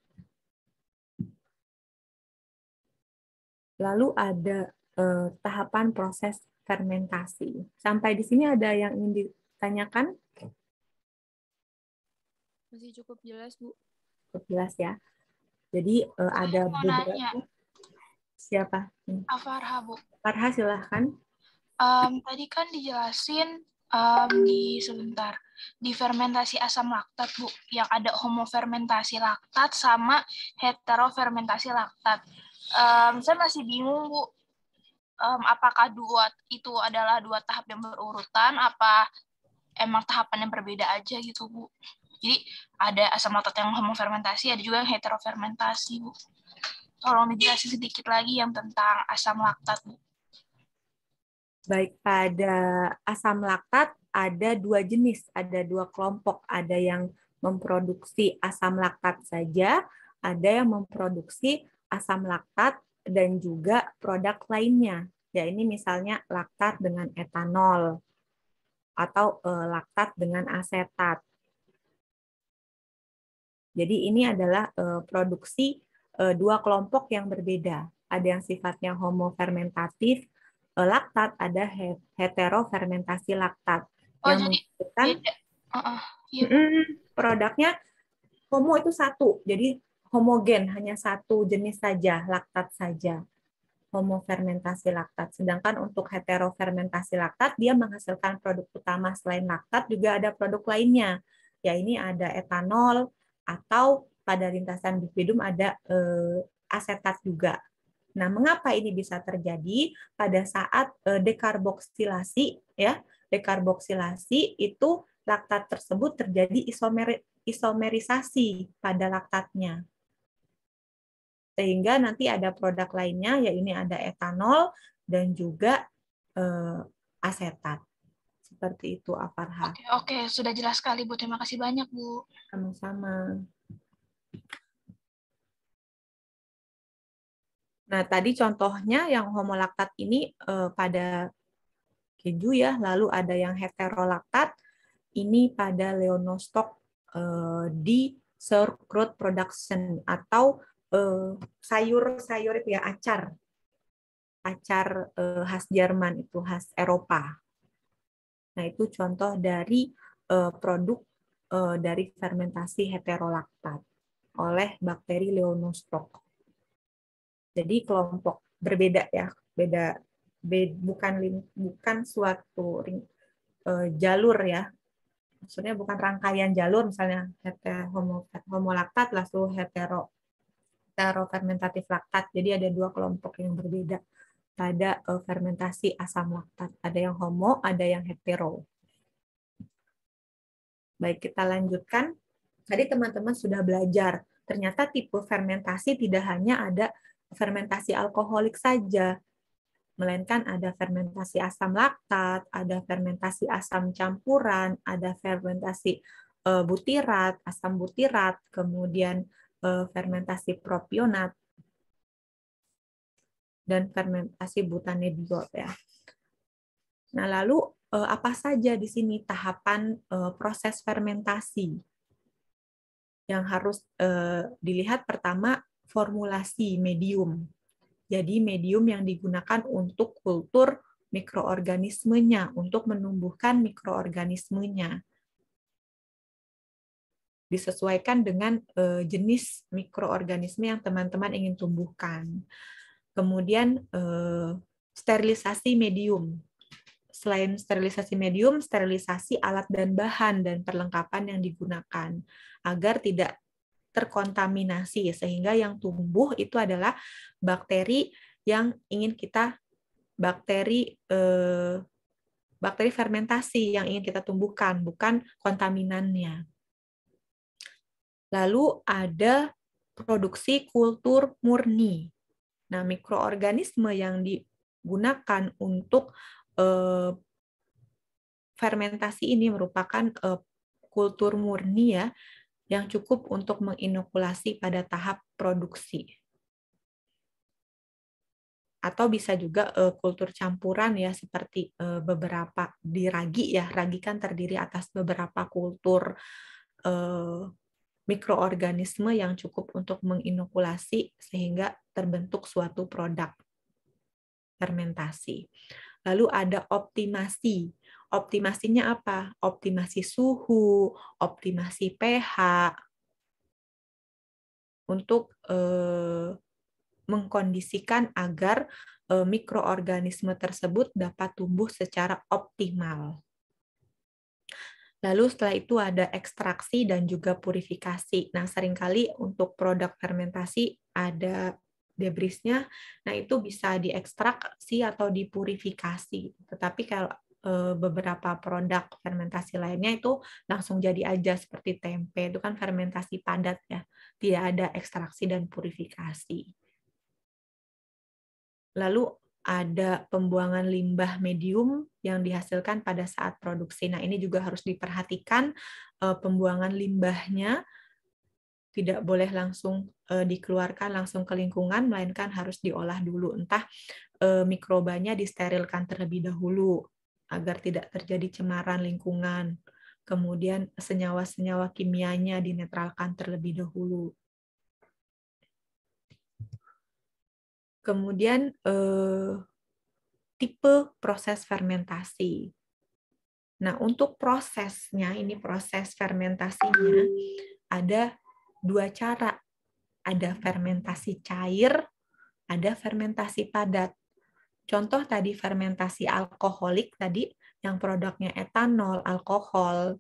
Lalu ada eh, tahapan proses fermentasi. Sampai di sini ada yang ingin ditanyakan? Masih cukup jelas, Bu. Cukup jelas ya. Jadi uh, ada mau Siapa? Hmm. Bu. Farha, silahkan. Um, tadi kan dijelasin um, di sebentar di fermentasi asam laktat bu yang ada homofermentasi laktat sama heterofermentasi laktat um, saya masih bingung bu um, apakah dua itu adalah dua tahap yang berurutan apa emang tahapan yang berbeda aja gitu bu jadi ada asam laktat yang homofermentasi, ada juga yang heterofermentasi, Bu. Tolong dijelasin sedikit lagi yang tentang asam laktat, Bu. Baik, pada asam laktat ada dua jenis, ada dua kelompok. Ada yang memproduksi asam laktat saja, ada yang memproduksi asam laktat dan juga produk lainnya. Ya, ini misalnya laktat dengan etanol atau eh, laktat dengan asetat. Jadi ini adalah uh, produksi uh, dua kelompok yang berbeda. Ada yang sifatnya homofermentatif uh, laktat, ada heterofermentasi laktat oh, yang jadi, uh, uh, iya. produknya homo itu satu, jadi homogen hanya satu jenis saja, laktat saja homofermentasi laktat. Sedangkan untuk heterofermentasi laktat, dia menghasilkan produk utama selain laktat juga ada produk lainnya. Ya ini ada etanol, atau pada lintasan bifidum ada eh, asetat juga. Nah, mengapa ini bisa terjadi pada saat eh, dekarboksilasi ya? Dekarboksilasi itu laktat tersebut terjadi isomer isomerisasi pada laktatnya. Sehingga nanti ada produk lainnya ya ini ada etanol dan juga eh, asetat. Seperti itu, Aparha. Oke, oke. Sudah jelas sekali, Bu. Terima kasih banyak, Bu. Sama-sama. Nah, tadi contohnya yang homolaktat ini eh, pada keju ya, lalu ada yang heterolaktat, ini pada leonostok eh, di sauerkraut production atau sayur-sayur eh, itu ya acar acar eh, khas Jerman itu khas Eropa Nah, itu contoh dari uh, produk uh, dari fermentasi heterolaktat oleh bakteri Leonostrok. Jadi kelompok berbeda ya, beda, be, bukan bukan suatu ring, uh, jalur ya. Maksudnya bukan rangkaian jalur misalnya heterohomolaktat homo, homolaktat lalu hetero fermentatif laktat. Jadi ada dua kelompok yang berbeda pada uh, eh, fermentasi asam laktat. Ada yang homo, ada yang hetero. Baik, kita lanjutkan. Tadi teman-teman sudah belajar, ternyata tipe fermentasi tidak hanya ada fermentasi alkoholik saja, melainkan ada fermentasi asam laktat, ada fermentasi asam campuran, ada fermentasi eh, butirat, asam butirat, kemudian eh, fermentasi propionat dan fermentasi butanediol ya. Nah, lalu eh, apa saja di sini tahapan eh, proses fermentasi? Yang harus eh, dilihat pertama formulasi medium. Jadi medium yang digunakan untuk kultur mikroorganismenya, untuk menumbuhkan mikroorganismenya. Disesuaikan dengan jenis mikroorganisme yang teman-teman ingin tumbuhkan. Kemudian eh, sterilisasi medium. Selain sterilisasi medium, sterilisasi alat dan bahan dan perlengkapan yang digunakan agar tidak terkontaminasi sehingga yang tumbuh itu adalah bakteri yang ingin kita bakteri eh, bakteri fermentasi yang ingin kita tumbuhkan bukan kontaminannya. Lalu ada produksi kultur murni. Nah, mikroorganisme yang digunakan untuk eh, fermentasi ini merupakan eh, kultur murni ya yang cukup untuk menginokulasi pada tahap produksi. Atau bisa juga e, kultur campuran ya seperti e, beberapa di ragi ya. Ragi kan terdiri atas beberapa kultur e, mikroorganisme yang cukup untuk menginokulasi sehingga terbentuk suatu produk fermentasi. Lalu ada optimasi. Optimasinya apa? Optimasi suhu, optimasi pH untuk eh, mengkondisikan agar eh, mikroorganisme tersebut dapat tumbuh secara optimal. Lalu setelah itu ada ekstraksi dan juga purifikasi. Nah, seringkali untuk produk fermentasi ada debrisnya. Nah, itu bisa diekstraksi atau dipurifikasi. Tetapi kalau eh, beberapa produk fermentasi lainnya itu langsung jadi aja seperti tempe. Itu kan fermentasi padat ya. Tidak ada ekstraksi dan purifikasi. Lalu ada pembuangan limbah medium yang dihasilkan pada saat produksi. Nah, ini juga harus diperhatikan eh, pembuangan limbahnya tidak boleh langsung eh, dikeluarkan langsung ke lingkungan, melainkan harus diolah dulu. Entah eh, mikrobanya disterilkan terlebih dahulu agar tidak terjadi cemaran lingkungan. Kemudian senyawa-senyawa kimianya dinetralkan terlebih dahulu. Kemudian eh, tipe proses fermentasi. Nah, untuk prosesnya, ini proses fermentasinya ada dua cara. Ada fermentasi cair, ada fermentasi padat. Contoh tadi fermentasi alkoholik tadi yang produknya etanol, alkohol.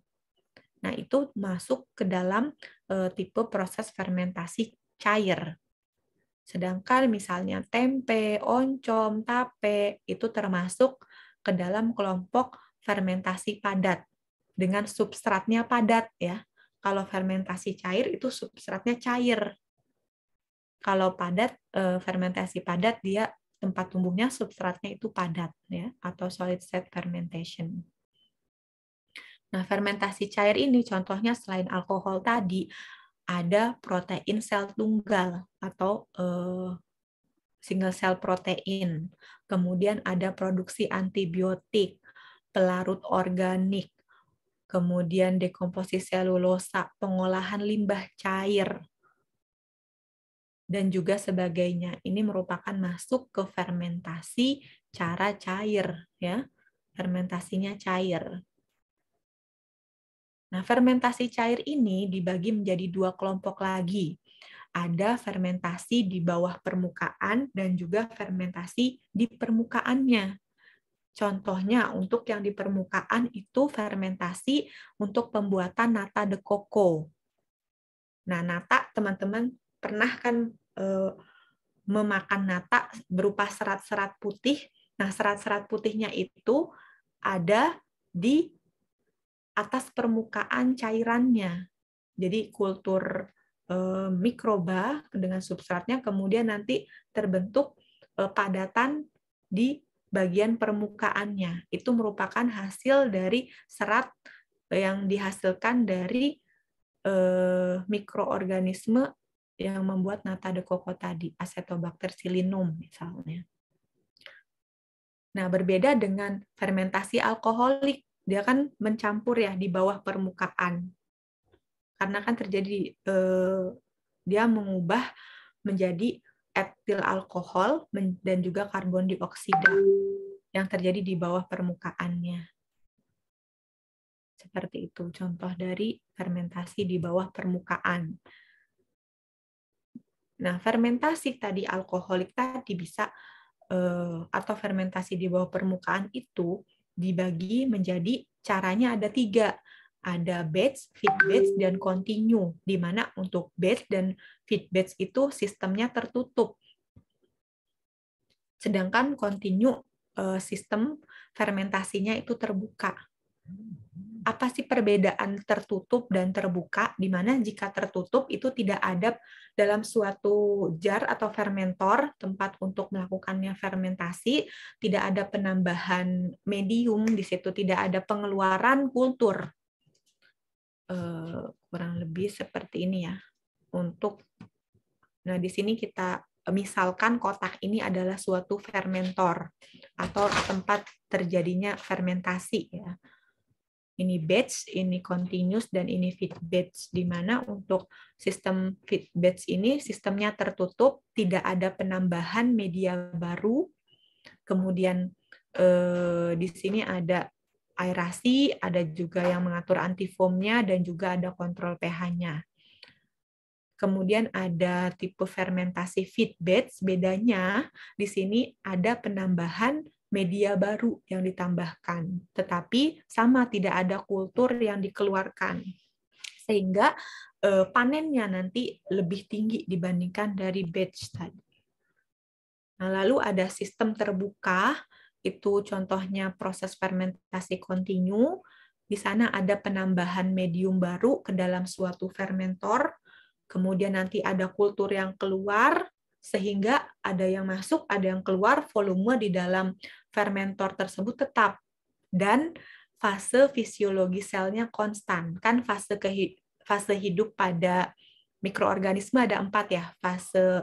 Nah, itu masuk ke dalam e, tipe proses fermentasi cair. Sedangkan misalnya tempe, oncom, tape itu termasuk ke dalam kelompok fermentasi padat dengan substratnya padat ya. Kalau fermentasi cair itu substratnya cair. Kalau padat eh, fermentasi padat dia tempat tumbuhnya substratnya itu padat ya atau solid state fermentation. Nah, fermentasi cair ini contohnya selain alkohol tadi, ada protein sel tunggal atau uh, single cell protein. Kemudian ada produksi antibiotik, pelarut organik, kemudian dekomposisi selulosa, pengolahan limbah cair, dan juga sebagainya. Ini merupakan masuk ke fermentasi cara cair ya. Fermentasinya cair. Nah, fermentasi cair ini dibagi menjadi dua kelompok lagi. Ada fermentasi di bawah permukaan dan juga fermentasi di permukaannya. Contohnya untuk yang di permukaan itu fermentasi untuk pembuatan nata de coco. Nah, nata teman-teman pernah kan e, memakan nata berupa serat-serat putih. Nah, serat-serat putihnya itu ada di atas permukaan cairannya. Jadi kultur eh, mikroba dengan substratnya kemudian nanti terbentuk eh, padatan di bagian permukaannya. Itu merupakan hasil dari serat yang dihasilkan dari eh, mikroorganisme yang membuat nata de coco tadi, acetobacter silinum misalnya. Nah, berbeda dengan fermentasi alkoholik dia kan mencampur ya di bawah permukaan. Karena kan terjadi eh, dia mengubah menjadi etil alkohol dan juga karbon dioksida yang terjadi di bawah permukaannya. Seperti itu contoh dari fermentasi di bawah permukaan. Nah, fermentasi tadi alkoholik tadi bisa eh, atau fermentasi di bawah permukaan itu dibagi menjadi caranya ada tiga ada batch, feed batch, dan continue, di mana untuk batch dan feed batch itu sistemnya tertutup. Sedangkan continue eh, sistem fermentasinya itu terbuka apa sih perbedaan tertutup dan terbuka di mana jika tertutup itu tidak ada dalam suatu jar atau fermentor tempat untuk melakukannya fermentasi tidak ada penambahan medium di situ tidak ada pengeluaran kultur eh, kurang lebih seperti ini ya untuk nah di sini kita misalkan kotak ini adalah suatu fermentor atau tempat terjadinya fermentasi ya ini batch, ini continuous, dan ini feed batch, di mana untuk sistem feed batch ini sistemnya tertutup, tidak ada penambahan media baru, kemudian eh, di sini ada aerasi, ada juga yang mengatur antifoamnya, dan juga ada kontrol pH-nya. Kemudian ada tipe fermentasi feed batch, bedanya di sini ada penambahan media baru yang ditambahkan, tetapi sama tidak ada kultur yang dikeluarkan. Sehingga eh, panennya nanti lebih tinggi dibandingkan dari batch tadi. Nah, lalu ada sistem terbuka, itu contohnya proses fermentasi kontinu. Di sana ada penambahan medium baru ke dalam suatu fermentor, kemudian nanti ada kultur yang keluar, sehingga ada yang masuk, ada yang keluar, volume di dalam fermentor tersebut tetap dan fase fisiologi selnya konstan. Kan fase ke fase hidup pada mikroorganisme ada empat ya, fase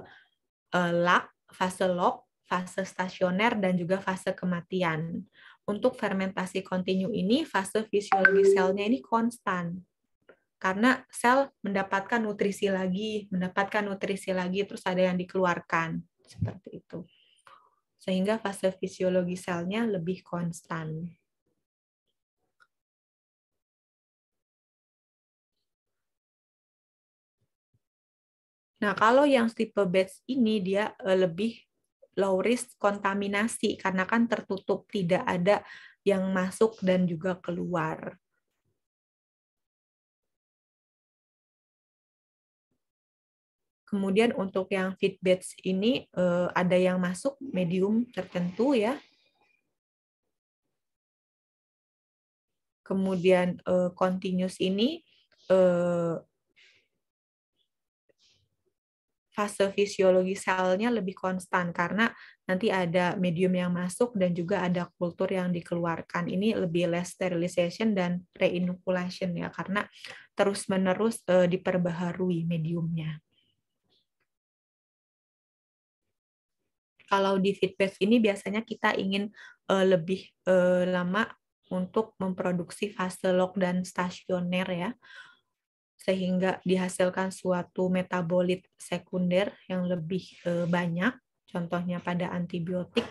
uh, lak, fase log, fase stasioner, dan juga fase kematian. Untuk fermentasi kontinu ini, fase fisiologi selnya ini konstan. Karena sel mendapatkan nutrisi lagi, mendapatkan nutrisi lagi, terus ada yang dikeluarkan. Seperti itu sehingga fase fisiologi selnya lebih konstan. Nah, kalau yang tipe batch ini dia eh, lebih low risk kontaminasi karena kan tertutup, tidak ada yang masuk dan juga keluar. Kemudian untuk yang feedback ini eh, ada yang masuk medium tertentu ya. Kemudian eh, continuous ini eh, fase fisiologi selnya lebih konstan karena nanti ada medium yang masuk dan juga ada kultur yang dikeluarkan. Ini lebih less sterilization dan reinoculation ya karena terus-menerus diperbaharui mediumnya. kalau di feedback ini biasanya kita ingin uh, lebih uh, lama untuk memproduksi fase log dan stasioner ya sehingga dihasilkan suatu metabolit sekunder yang lebih uh, banyak, contohnya pada antibiotik,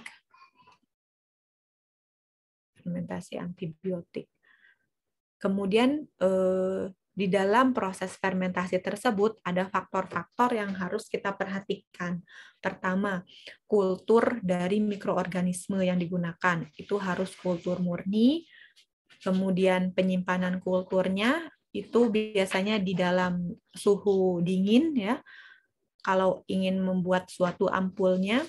fermentasi antibiotik. Kemudian uh, di dalam proses fermentasi tersebut ada faktor-faktor yang harus kita perhatikan. Pertama, kultur dari mikroorganisme yang digunakan. Itu harus kultur murni, kemudian penyimpanan kulturnya itu biasanya di dalam suhu dingin ya. Kalau ingin membuat suatu ampulnya,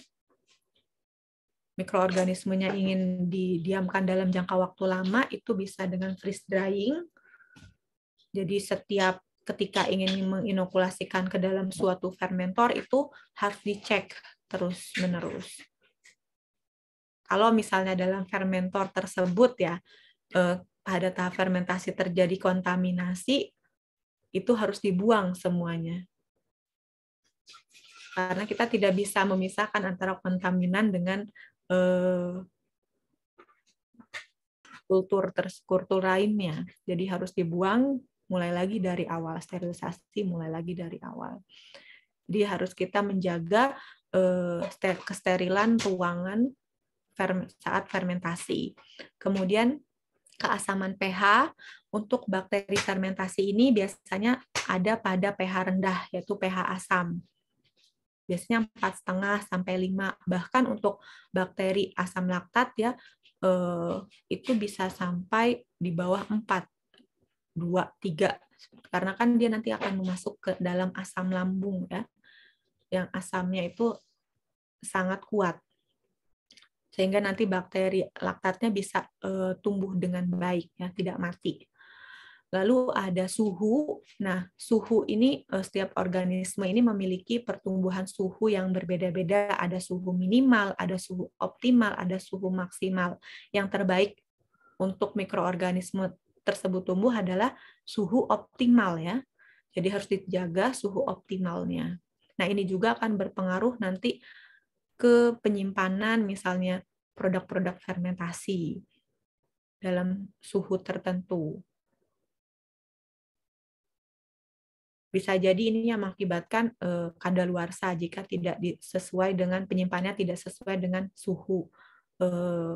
mikroorganismenya ingin didiamkan dalam jangka waktu lama, itu bisa dengan freeze drying jadi setiap ketika ingin menginokulasikan ke dalam suatu fermentor itu harus dicek terus-menerus. Kalau misalnya dalam fermentor tersebut ya eh, pada tahap fermentasi terjadi kontaminasi itu harus dibuang semuanya. Karena kita tidak bisa memisahkan antara kontaminan dengan eh, kultur terkultur lainnya. Jadi harus dibuang mulai lagi dari awal sterilisasi mulai lagi dari awal jadi harus kita menjaga uh, kesterilan ruangan saat fermentasi kemudian keasaman pH untuk bakteri fermentasi ini biasanya ada pada pH rendah yaitu pH asam biasanya empat setengah sampai lima. bahkan untuk bakteri asam laktat ya eh, itu bisa sampai di bawah 4 dua tiga karena kan dia nanti akan masuk ke dalam asam lambung ya yang asamnya itu sangat kuat sehingga nanti bakteri laktatnya bisa e, tumbuh dengan baik ya tidak mati lalu ada suhu nah suhu ini e, setiap organisme ini memiliki pertumbuhan suhu yang berbeda-beda ada suhu minimal ada suhu optimal ada suhu maksimal yang terbaik untuk mikroorganisme tersebut tumbuh adalah suhu optimal ya. Jadi harus dijaga suhu optimalnya. Nah, ini juga akan berpengaruh nanti ke penyimpanan misalnya produk-produk fermentasi dalam suhu tertentu. Bisa jadi ini yang mengakibatkan eh, kadaluarsa jika tidak sesuai dengan penyimpanannya tidak sesuai dengan suhu eh,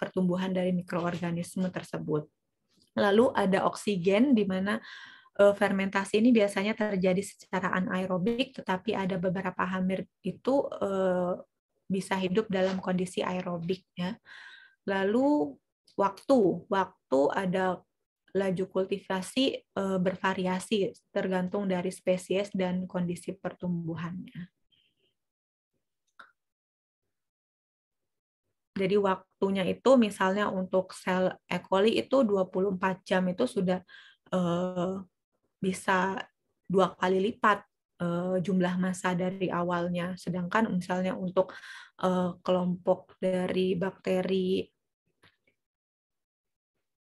pertumbuhan dari mikroorganisme tersebut. Lalu ada oksigen di mana eh, fermentasi ini biasanya terjadi secara anaerobik, tetapi ada beberapa hamir itu eh, bisa hidup dalam kondisi aerobik ya. Lalu waktu, waktu ada laju kultivasi eh, bervariasi tergantung dari spesies dan kondisi pertumbuhannya. Jadi waktunya itu misalnya untuk sel E. coli itu 24 jam itu sudah eh, bisa dua kali lipat eh, jumlah masa dari awalnya. Sedangkan misalnya untuk eh, kelompok dari bakteri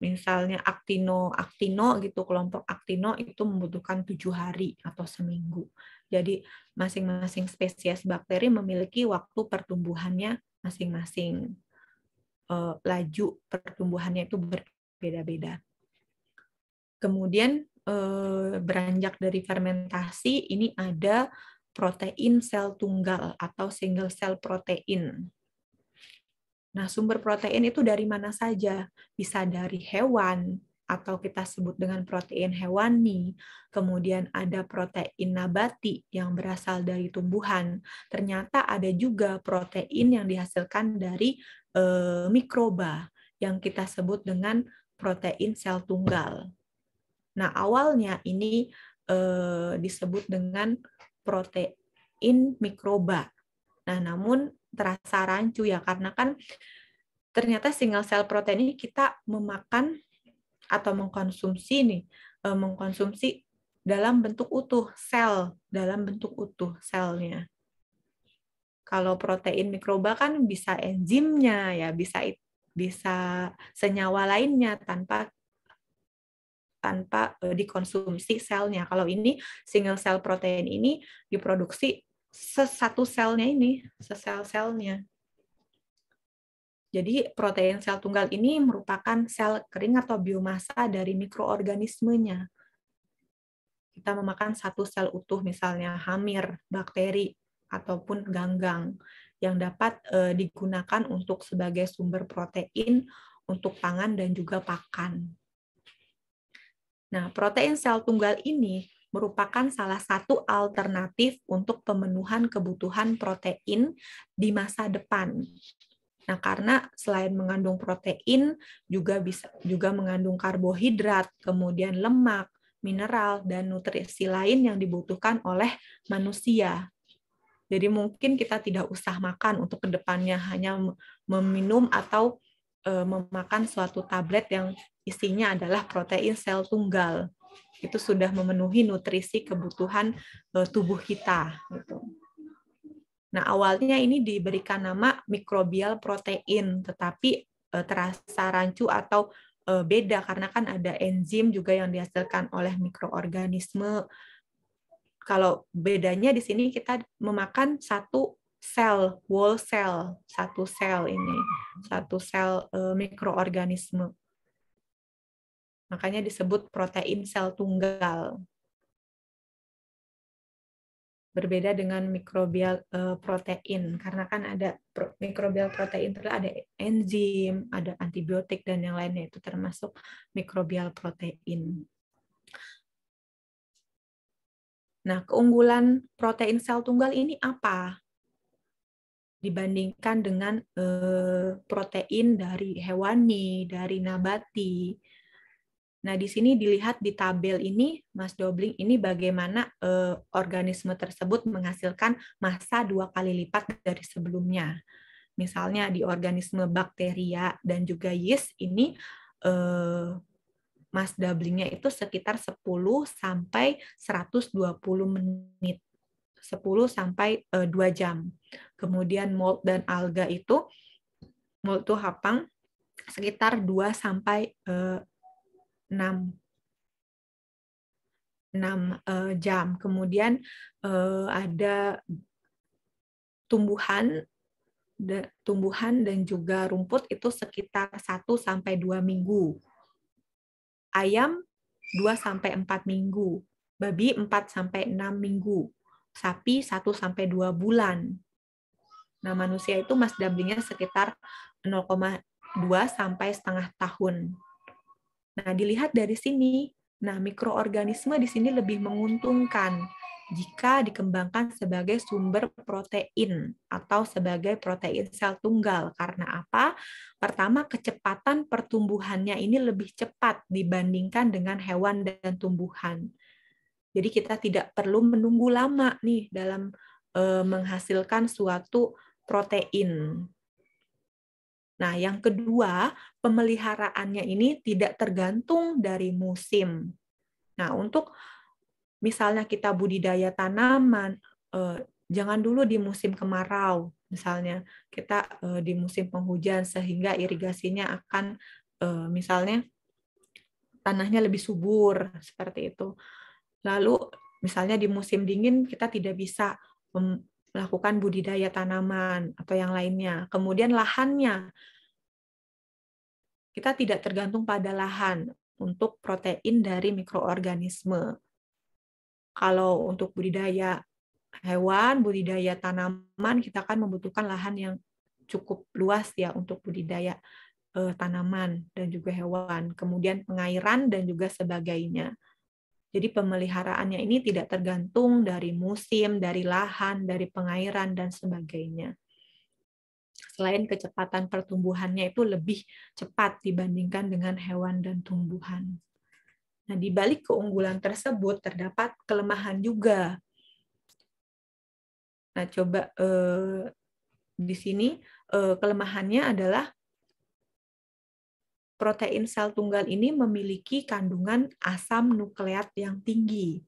misalnya aktino aktino gitu kelompok aktino itu membutuhkan tujuh hari atau seminggu jadi masing-masing spesies bakteri memiliki waktu pertumbuhannya masing-masing uh, laju pertumbuhannya itu berbeda-beda. Kemudian uh, beranjak dari fermentasi ini ada protein sel tunggal atau single cell protein. Nah, sumber protein itu dari mana saja? Bisa dari hewan, atau kita sebut dengan protein hewani, kemudian ada protein nabati yang berasal dari tumbuhan. Ternyata ada juga protein yang dihasilkan dari e, mikroba yang kita sebut dengan protein sel tunggal. Nah, awalnya ini e, disebut dengan protein mikroba. Nah, namun terasa rancu ya karena kan ternyata single cell protein ini kita memakan atau mengkonsumsi nih eh, mengkonsumsi dalam bentuk utuh sel dalam bentuk utuh selnya kalau protein mikroba kan bisa enzimnya ya bisa bisa senyawa lainnya tanpa tanpa eh, dikonsumsi selnya. Kalau ini single cell protein ini diproduksi sesatu selnya ini, sesel selnya. Jadi protein sel tunggal ini merupakan sel kering atau biomasa dari mikroorganismenya. Kita memakan satu sel utuh misalnya hamir, bakteri, ataupun ganggang yang dapat eh, digunakan untuk sebagai sumber protein untuk pangan dan juga pakan. Nah, protein sel tunggal ini merupakan salah satu alternatif untuk pemenuhan kebutuhan protein di masa depan Nah, karena selain mengandung protein juga bisa juga mengandung karbohidrat, kemudian lemak, mineral dan nutrisi lain yang dibutuhkan oleh manusia. Jadi mungkin kita tidak usah makan untuk kedepannya hanya meminum atau e, memakan suatu tablet yang isinya adalah protein sel tunggal. Itu sudah memenuhi nutrisi kebutuhan e, tubuh kita. Gitu. Nah, awalnya ini diberikan nama mikrobial protein, tetapi eh, terasa rancu atau eh, beda karena kan ada enzim juga yang dihasilkan oleh mikroorganisme. Kalau bedanya di sini kita memakan satu sel, wall cell, satu sel ini, satu sel eh, mikroorganisme. Makanya disebut protein sel tunggal berbeda dengan mikrobial eh, protein karena kan ada pro, mikrobial protein itu ada enzim, ada antibiotik dan yang lainnya itu termasuk mikrobial protein. Nah, keunggulan protein sel tunggal ini apa? Dibandingkan dengan eh, protein dari hewani, dari nabati, Nah, di sini dilihat di tabel ini, Mas Dobling, ini bagaimana eh, organisme tersebut menghasilkan massa dua kali lipat dari sebelumnya. Misalnya di organisme bakteria dan juga yeast ini eh, mas doublingnya itu sekitar 10 sampai 120 menit. 10 sampai eh, 2 jam. Kemudian mold dan alga itu mold itu hapang sekitar 2 sampai eh, 6 6 uh, jam. Kemudian uh, ada tumbuhan tumbuhan dan juga rumput itu sekitar 1 sampai 2 minggu. Ayam 2 sampai 4 minggu. Babi 4 sampai 6 minggu. Sapi 1 sampai 2 bulan. Nah, manusia itu mas dublingnya sekitar 0,2 sampai setengah tahun. Nah, dilihat dari sini, nah mikroorganisme di sini lebih menguntungkan jika dikembangkan sebagai sumber protein atau sebagai protein sel tunggal. Karena apa? Pertama, kecepatan pertumbuhannya ini lebih cepat dibandingkan dengan hewan dan tumbuhan. Jadi kita tidak perlu menunggu lama nih dalam e, menghasilkan suatu protein. Nah, yang kedua, pemeliharaannya ini tidak tergantung dari musim. Nah, untuk misalnya kita budidaya tanaman, eh, jangan dulu di musim kemarau, misalnya kita eh, di musim penghujan sehingga irigasinya akan eh, misalnya tanahnya lebih subur seperti itu. Lalu misalnya di musim dingin kita tidak bisa melakukan budidaya tanaman atau yang lainnya. Kemudian lahannya, kita tidak tergantung pada lahan untuk protein dari mikroorganisme. Kalau untuk budidaya hewan, budidaya tanaman, kita akan membutuhkan lahan yang cukup luas ya untuk budidaya eh, tanaman dan juga hewan. Kemudian pengairan dan juga sebagainya. Jadi pemeliharaannya ini tidak tergantung dari musim, dari lahan, dari pengairan dan sebagainya. Selain kecepatan pertumbuhannya itu lebih cepat dibandingkan dengan hewan dan tumbuhan. Nah, di balik keunggulan tersebut terdapat kelemahan juga. Nah, coba eh, di sini eh, kelemahannya adalah protein sel tunggal ini memiliki kandungan asam nukleat yang tinggi.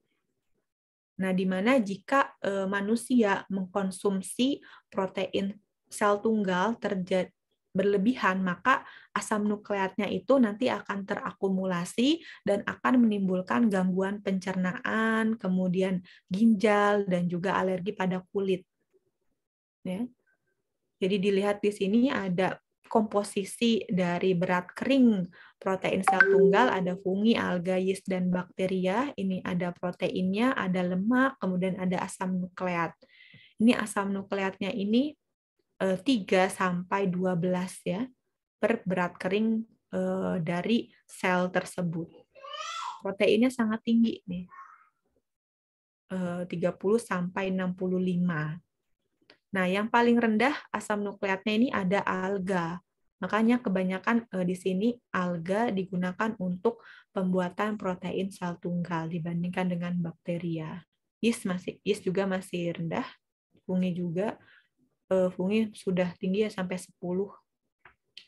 Nah, di mana jika eh, manusia mengkonsumsi protein sel tunggal terjadi berlebihan, maka asam nukleatnya itu nanti akan terakumulasi dan akan menimbulkan gangguan pencernaan, kemudian ginjal, dan juga alergi pada kulit. Ya. Jadi dilihat di sini ada komposisi dari berat kering protein sel tunggal ada fungi, alga, yeast dan bakteria. Ini ada proteinnya, ada lemak, kemudian ada asam nukleat. Ini asam nukleatnya ini 3 eh, sampai 12 ya per berat kering eh, dari sel tersebut. Proteinnya sangat tinggi nih. 30 eh, sampai 65 Nah, yang paling rendah asam nukleatnya ini ada alga. Makanya kebanyakan eh, di sini alga digunakan untuk pembuatan protein sel tunggal dibandingkan dengan bakteria. Yeast masih yeast juga masih rendah, fungi juga eh, fungi sudah tinggi ya sampai 10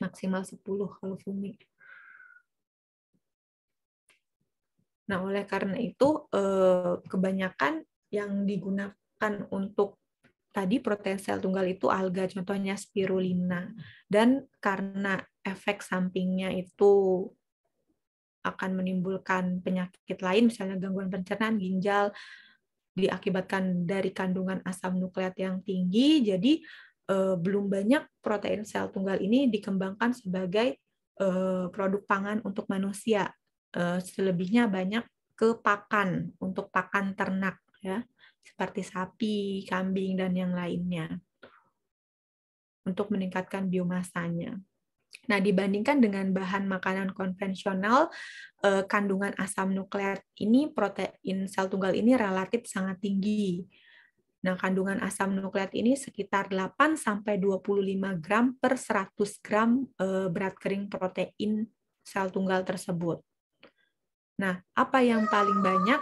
maksimal 10 kalau fungi. Nah, oleh karena itu eh, kebanyakan yang digunakan untuk tadi protein sel tunggal itu alga, contohnya spirulina. Hmm. Dan karena efek sampingnya itu akan menimbulkan penyakit lain, misalnya gangguan pencernaan, ginjal, diakibatkan dari kandungan asam nukleat yang tinggi, jadi eh, belum banyak protein sel tunggal ini dikembangkan sebagai eh, produk pangan untuk manusia. Eh, selebihnya banyak ke pakan, untuk pakan ternak. ya seperti sapi, kambing, dan yang lainnya untuk meningkatkan biomasanya. Nah, dibandingkan dengan bahan makanan konvensional, eh, kandungan asam nukleat ini, protein sel tunggal ini relatif sangat tinggi. Nah, kandungan asam nukleat ini sekitar 8-25 gram per 100 gram eh, berat kering protein sel tunggal tersebut. Nah, apa yang paling banyak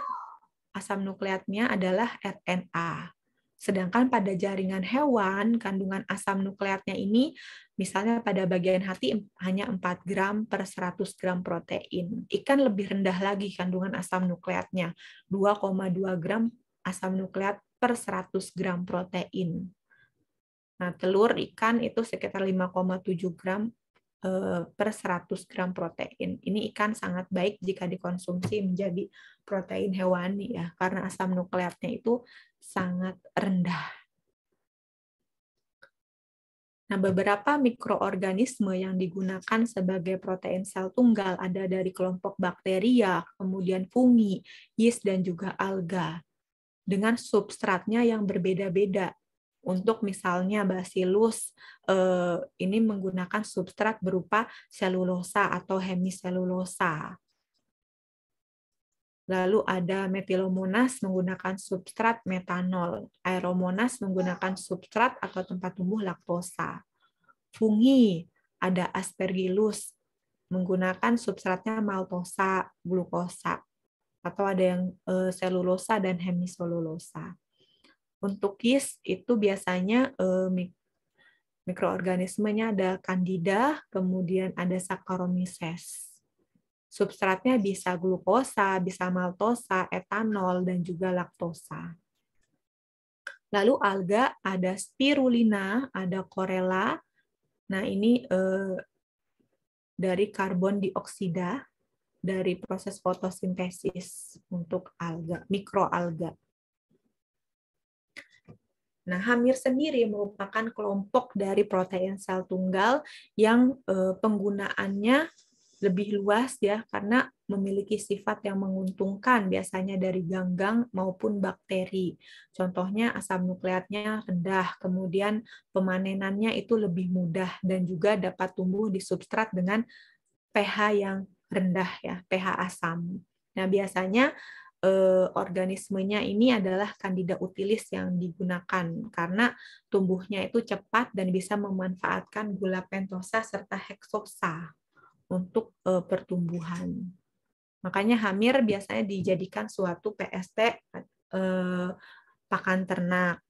asam nukleatnya adalah RNA. Sedangkan pada jaringan hewan, kandungan asam nukleatnya ini misalnya pada bagian hati hanya 4 gram per 100 gram protein. Ikan lebih rendah lagi kandungan asam nukleatnya, 2,2 gram asam nukleat per 100 gram protein. Nah, telur ikan itu sekitar 5,7 gram Eh, per 100 gram protein. Ini ikan sangat baik jika dikonsumsi menjadi protein hewani ya, karena asam nukleatnya itu sangat rendah. Nah, beberapa mikroorganisme yang digunakan sebagai protein sel tunggal ada dari kelompok bakteria, kemudian fungi, yeast, dan juga alga dengan substratnya yang berbeda-beda untuk misalnya basilus eh, ini menggunakan substrat berupa selulosa atau hemiselulosa. Lalu ada metilomonas menggunakan substrat metanol, aeromonas menggunakan substrat atau tempat tumbuh laktosa. Fungi ada aspergillus menggunakan substratnya maltosa, glukosa, atau ada yang eh, selulosa dan hemiselulosa. Untuk yeast itu biasanya eh, mikroorganismenya ada kandida, kemudian ada Saccharomyces. Substratnya bisa glukosa, bisa maltosa, etanol, dan juga laktosa. Lalu alga ada spirulina, ada korela. Nah, ini eh, dari karbon dioksida dari proses fotosintesis untuk alga, mikroalga. Nah, Hamir sendiri merupakan kelompok dari protein sel tunggal yang eh, penggunaannya lebih luas ya karena memiliki sifat yang menguntungkan biasanya dari ganggang maupun bakteri. Contohnya asam nukleatnya rendah, kemudian pemanenannya itu lebih mudah dan juga dapat tumbuh di substrat dengan pH yang rendah ya, pH asam. Nah, biasanya Eh, organismenya ini adalah kandida utilis yang digunakan karena tumbuhnya itu cepat dan bisa memanfaatkan gula pentosa serta heksosa untuk eh, pertumbuhan. Makanya hamir biasanya dijadikan suatu PST eh, pakan ternak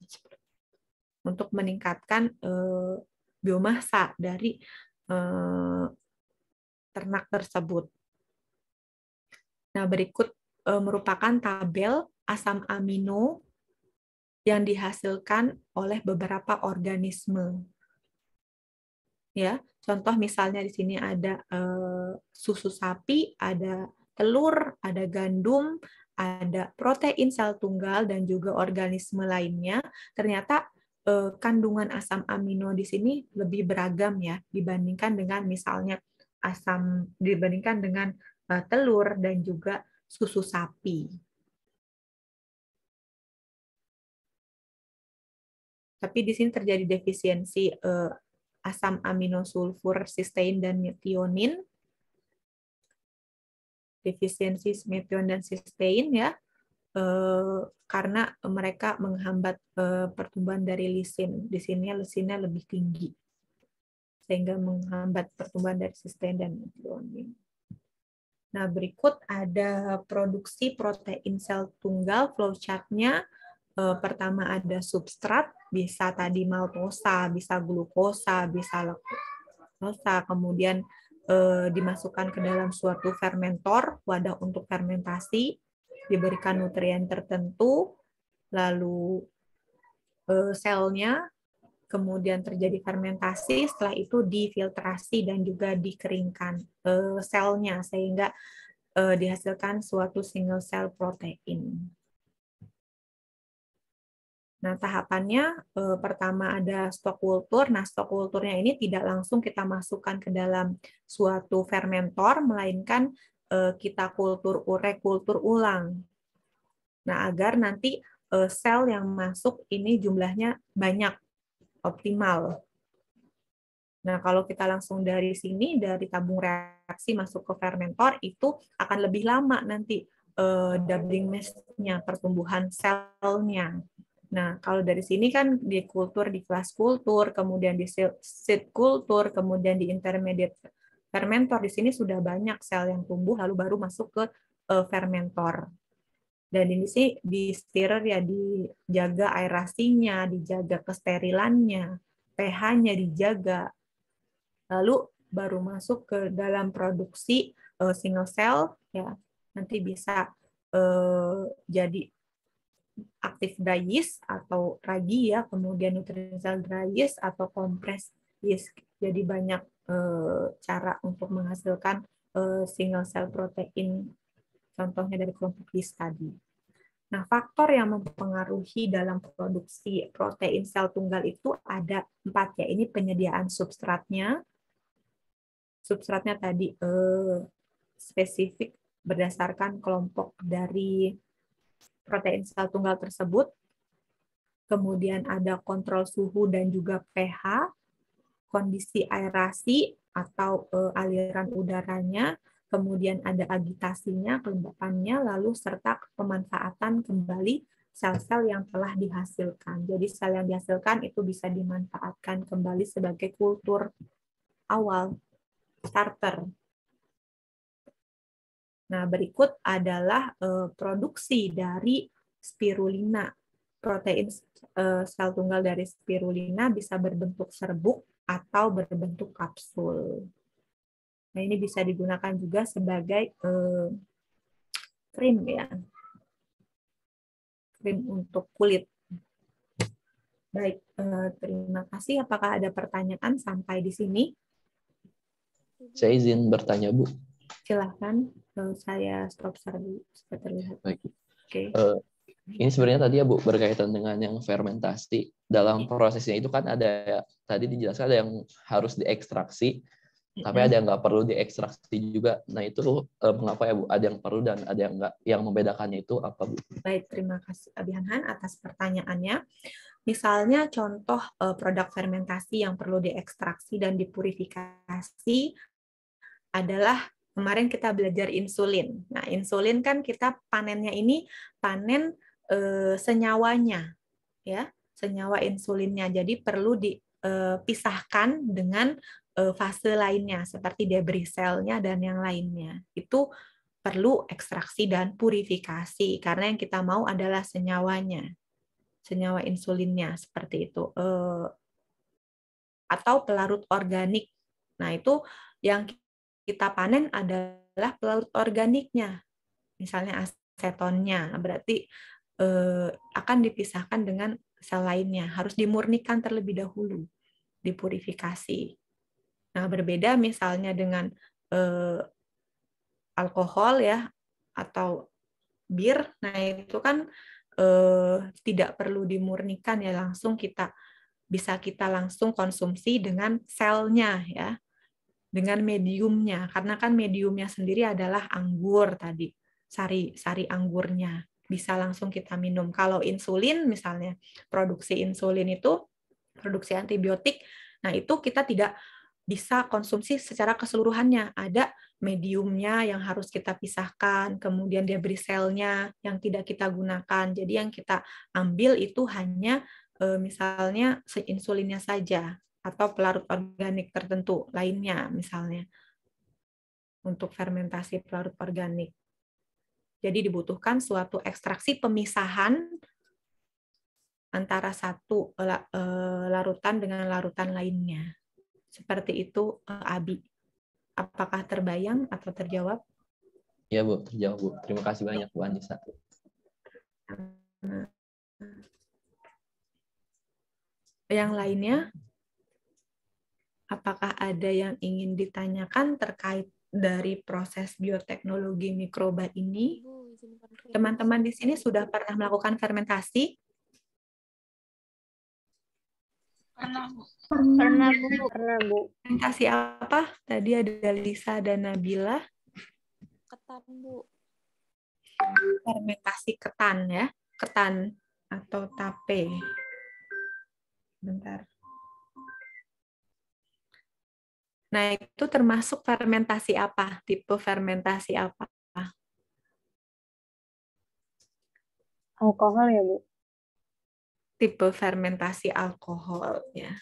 untuk meningkatkan eh, biomasa dari eh, ternak tersebut. Nah, berikut Eh, merupakan tabel asam amino yang dihasilkan oleh beberapa organisme. Ya, contoh misalnya di sini ada eh, susu sapi, ada telur, ada gandum, ada protein sel tunggal dan juga organisme lainnya. Ternyata eh, kandungan asam amino di sini lebih beragam ya dibandingkan dengan misalnya asam dibandingkan dengan eh, telur dan juga susu sapi. Tapi di sini terjadi defisiensi eh, asam amino sulfur sistein dan metionin. Defisiensi metion dan sistein ya. Eh, karena mereka menghambat eh, pertumbuhan dari lisin. Di sini lisinnya lebih tinggi sehingga menghambat pertumbuhan dari sistein dan metionin. Nah, berikut ada produksi protein sel tunggal flowchartnya. E, pertama ada substrat, bisa tadi maltosa, bisa glukosa, bisa laktosa, kemudian eh, dimasukkan ke dalam suatu fermentor, wadah untuk fermentasi, diberikan nutrien tertentu, lalu eh, selnya kemudian terjadi fermentasi, setelah itu difiltrasi dan juga dikeringkan uh, selnya sehingga uh, dihasilkan suatu single cell protein. Nah, tahapannya uh, pertama ada stok kultur. Nah, stok kulturnya ini tidak langsung kita masukkan ke dalam suatu fermentor, melainkan uh, kita kultur urek, kultur ulang. Nah, agar nanti sel yang masuk ini jumlahnya banyak optimal. Nah, kalau kita langsung dari sini, dari tabung reaksi masuk ke fermentor, itu akan lebih lama nanti uh, doubling mesh-nya, pertumbuhan selnya. Nah, kalau dari sini kan di kultur, di kelas kultur, kemudian di seed kultur, kemudian di intermediate fermentor, di sini sudah banyak sel yang tumbuh, lalu baru masuk ke uh, fermentor dan ini sih di stirrer ya dijaga aerasinya, dijaga kesterilannya, pH-nya dijaga. Lalu baru masuk ke dalam produksi eh, single cell ya. Nanti bisa uh, jadi aktif dry yeast atau ragi ya, kemudian nutritional dry yeast atau compress yeast. Jadi banyak uh, cara untuk menghasilkan uh, single cell protein contohnya dari kelompok yeast tadi. Nah, faktor yang mempengaruhi dalam produksi protein sel tunggal itu ada empat ya. Ini penyediaan substratnya. Substratnya tadi eh, spesifik berdasarkan kelompok dari protein sel tunggal tersebut. Kemudian ada kontrol suhu dan juga pH, kondisi aerasi atau eh, aliran udaranya, kemudian ada agitasinya, kelembapannya, lalu serta pemanfaatan kembali sel-sel yang telah dihasilkan. Jadi sel yang dihasilkan itu bisa dimanfaatkan kembali sebagai kultur awal, starter. Nah, berikut adalah eh, produksi dari spirulina. Protein eh, sel tunggal dari spirulina bisa berbentuk serbuk atau berbentuk kapsul. Nah, ini bisa digunakan juga sebagai eh, krim ya. Krim untuk kulit. Baik, eh, terima kasih. Apakah ada pertanyaan sampai di sini? Saya izin bertanya, Bu. Silahkan. Eh, saya stop share Saya terlihat. Baik. Oke. Eh, ini sebenarnya tadi ya Bu berkaitan dengan yang fermentasi. Dalam prosesnya itu kan ada tadi dijelaskan ada yang harus diekstraksi, tapi ada yang nggak perlu diekstraksi juga. Nah itu eh, mengapa ya Bu? Ada yang perlu dan ada yang nggak. Yang membedakannya itu apa Bu? Baik, terima kasih Abihanhan atas pertanyaannya. Misalnya contoh eh, produk fermentasi yang perlu diekstraksi dan dipurifikasi adalah kemarin kita belajar insulin. Nah insulin kan kita panennya ini panen eh, senyawanya, ya senyawa insulinnya. Jadi perlu di eh, pisahkan dengan Eh, fase lainnya seperti debris selnya dan yang lainnya. Itu perlu ekstraksi dan purifikasi karena yang kita mau adalah senyawanya. Senyawa insulinnya seperti itu. Eh, atau pelarut organik. Nah, itu yang kita panen adalah pelarut organiknya. Misalnya asetonnya. Nah, berarti eh, akan dipisahkan dengan sel lainnya. Harus dimurnikan terlebih dahulu, dipurifikasi Nah, berbeda misalnya dengan eh, alkohol ya atau bir. Nah, itu kan eh, tidak perlu dimurnikan ya langsung kita bisa kita langsung konsumsi dengan selnya ya. Dengan mediumnya karena kan mediumnya sendiri adalah anggur tadi, sari sari anggurnya bisa langsung kita minum. Kalau insulin misalnya, produksi insulin itu produksi antibiotik. Nah, itu kita tidak bisa konsumsi secara keseluruhannya. Ada mediumnya yang harus kita pisahkan, kemudian dia debris selnya yang tidak kita gunakan. Jadi yang kita ambil itu hanya eh, misalnya insulinnya saja atau pelarut organik tertentu lainnya misalnya untuk fermentasi pelarut organik. Jadi dibutuhkan suatu ekstraksi pemisahan antara satu eh, eh, larutan dengan larutan lainnya seperti itu eh, Abi. Apakah terbayang atau terjawab? Ya Bu, terjawab Bu. Terima kasih banyak Bu Anissa. Eh, yang lainnya, apakah ada yang ingin ditanyakan terkait dari proses bioteknologi mikroba ini? Teman-teman di sini sudah pernah melakukan fermentasi? Pernah bu. Pernah bu. Pernah bu. Kasih apa? Tadi ada Lisa dan Nabila. Ketan bu. Fermentasi ketan ya, ketan atau tape. Bentar. Nah, itu termasuk fermentasi apa? Tipe fermentasi apa? Alkohol ya, Bu? tipe fermentasi alkoholnya.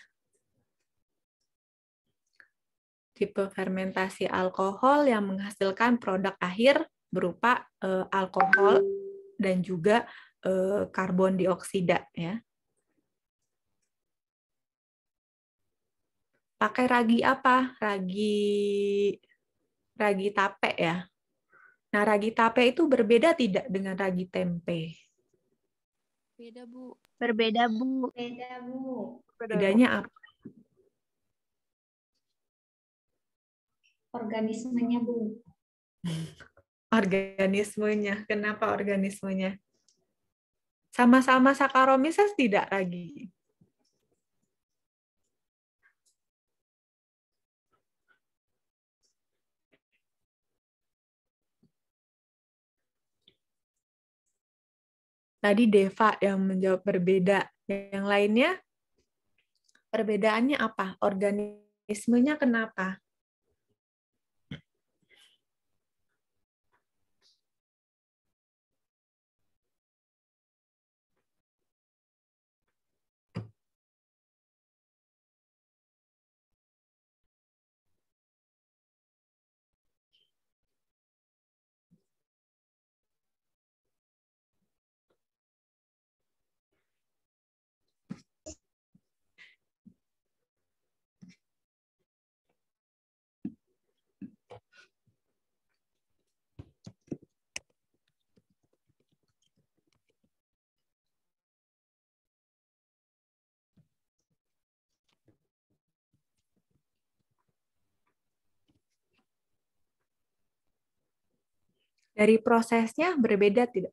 Tipe fermentasi alkohol yang menghasilkan produk akhir berupa e, alkohol dan juga e, karbon dioksida ya. Pakai ragi apa? Ragi ragi tape ya. Nah, ragi tape itu berbeda tidak dengan ragi tempe? Berbeda, Bu. Berbeda, Bu. Beda, Bu. Bedanya apa? Organismenya, Bu. organismenya. Kenapa organismenya? Sama-sama Sakaromises tidak lagi. Tadi Deva yang menjawab berbeda. Yang lainnya perbedaannya apa? Organismenya kenapa? Dari prosesnya berbeda tidak?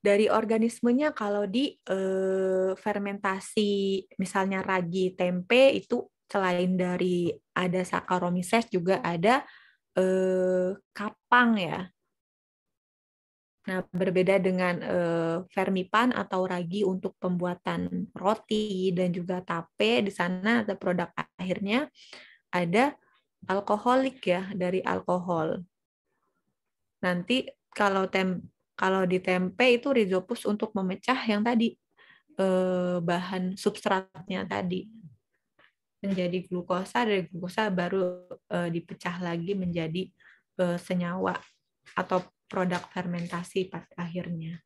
Dari organismenya kalau di eh, fermentasi misalnya ragi tempe itu selain dari ada Saccharomyces juga ada eh, kapang ya. Nah, berbeda dengan eh, vermipan atau ragi untuk pembuatan roti dan juga tape di sana ada produk akhirnya ada alkoholik ya dari alkohol. Nanti kalau tem kalau di tempe itu rizopus untuk memecah yang tadi eh, bahan substratnya tadi menjadi glukosa dari glukosa baru eh, dipecah lagi menjadi eh, senyawa atau produk fermentasi pada akhirnya.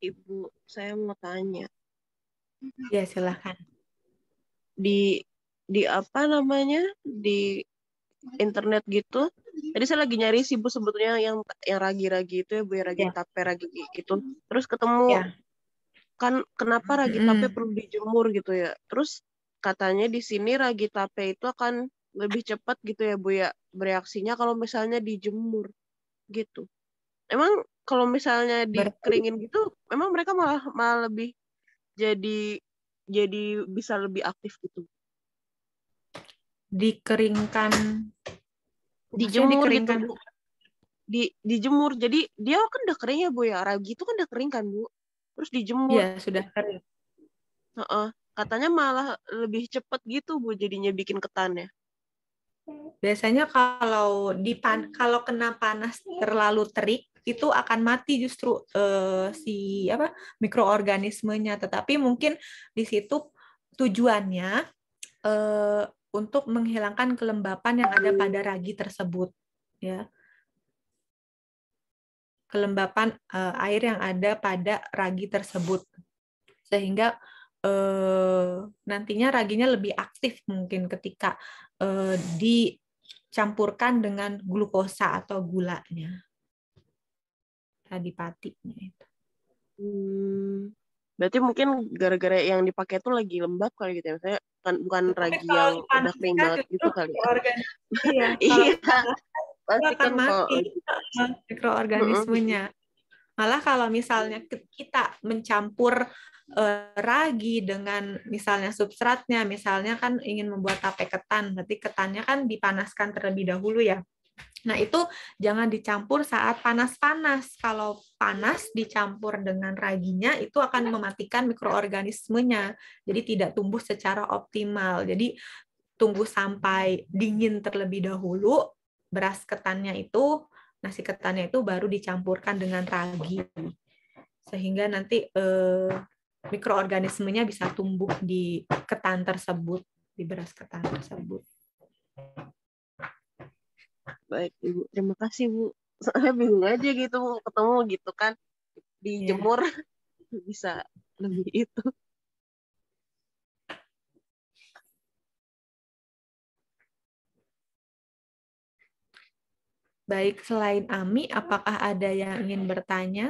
Ibu, saya mau tanya. Ya, silahkan. Di di apa namanya di internet gitu Jadi iya. saya lagi nyari sih bu sebetulnya yang yang ragi-ragi itu ya bu ya ragi yeah. tape ragi gitu. terus ketemu yeah. kan kenapa ragi mm. tape perlu dijemur gitu ya terus katanya di sini ragi tape itu akan lebih cepat gitu ya bu ya bereaksinya kalau misalnya dijemur gitu emang kalau misalnya dikeringin gitu emang mereka malah malah lebih jadi jadi bisa lebih aktif gitu dikeringkan dijemur gitu, di dijemur jadi dia kan udah kering ya bu ya ragi itu kan udah kering kan bu terus dijemur ya sudah kering uh -uh. katanya malah lebih cepet gitu bu jadinya bikin ketannya biasanya kalau dipan kalau kena panas terlalu terik itu akan mati justru uh, si apa mikroorganismenya tetapi mungkin di situ tujuannya uh, untuk menghilangkan kelembapan yang ada pada ragi tersebut ya kelembapan uh, air yang ada pada ragi tersebut sehingga uh, nantinya raginya lebih aktif mungkin ketika uh, dicampurkan dengan glukosa atau gulanya tadi itu hmm, berarti mungkin gara-gara yang dipakai itu lagi lembab kali gitu ya misalnya bukan bukan ragi yang udah kering banget gitu kali ya. Iya. Pasti kan mati mikroorganismenya. Malah kalau misalnya kita mencampur eh, ragi dengan misalnya substratnya, misalnya kan ingin membuat tape ketan, berarti ketannya kan dipanaskan terlebih dahulu ya. Nah, itu jangan dicampur saat panas-panas. Kalau panas dicampur dengan raginya, itu akan mematikan mikroorganismenya. Jadi tidak tumbuh secara optimal. Jadi tunggu sampai dingin terlebih dahulu, beras ketannya itu, nasi ketannya itu baru dicampurkan dengan ragi. Sehingga nanti eh, mikroorganismenya bisa tumbuh di ketan tersebut, di beras ketan tersebut baik ibu terima kasih bu saya bingung aja gitu bu ketemu gitu kan dijemur iya. yeah. bisa lebih itu Baik, selain Ami, apakah ada yang ingin bertanya?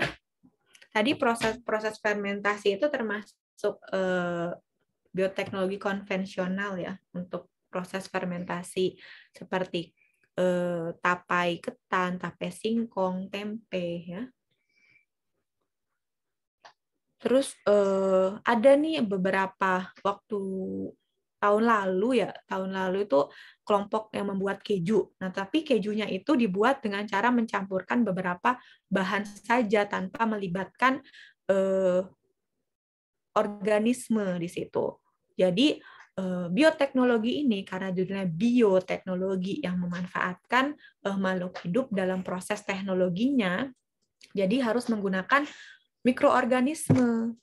Tadi proses-proses fermentasi itu termasuk eh, bioteknologi konvensional ya untuk proses fermentasi seperti eh, tapai ketan, tapai singkong, tempe ya. Terus eh, ada nih beberapa waktu tahun lalu ya, tahun lalu itu kelompok yang membuat keju. Nah, tapi kejunya itu dibuat dengan cara mencampurkan beberapa bahan saja tanpa melibatkan eh, organisme di situ. Jadi Eh, bioteknologi ini karena judulnya bioteknologi yang memanfaatkan eh, makhluk hidup dalam proses teknologinya, jadi harus menggunakan mikroorganisme.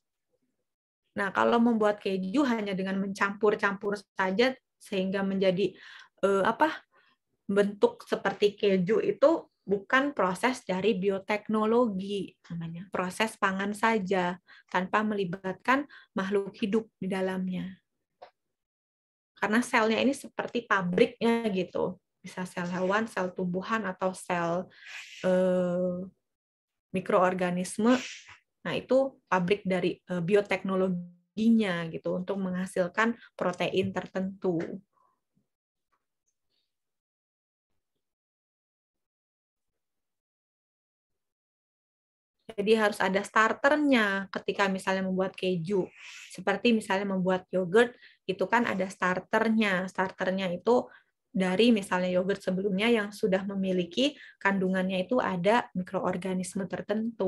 Nah, kalau membuat keju hanya dengan mencampur-campur saja sehingga menjadi eh, apa bentuk seperti keju itu bukan proses dari bioteknologi namanya proses pangan saja tanpa melibatkan makhluk hidup di dalamnya karena selnya ini seperti pabriknya gitu bisa sel hewan sel tumbuhan atau sel eh, mikroorganisme nah itu pabrik dari eh, bioteknologinya gitu untuk menghasilkan protein tertentu Jadi harus ada starternya ketika misalnya membuat keju. Seperti misalnya membuat yogurt, itu kan ada starternya. Starternya itu dari misalnya yogurt sebelumnya yang sudah memiliki kandungannya itu ada mikroorganisme tertentu.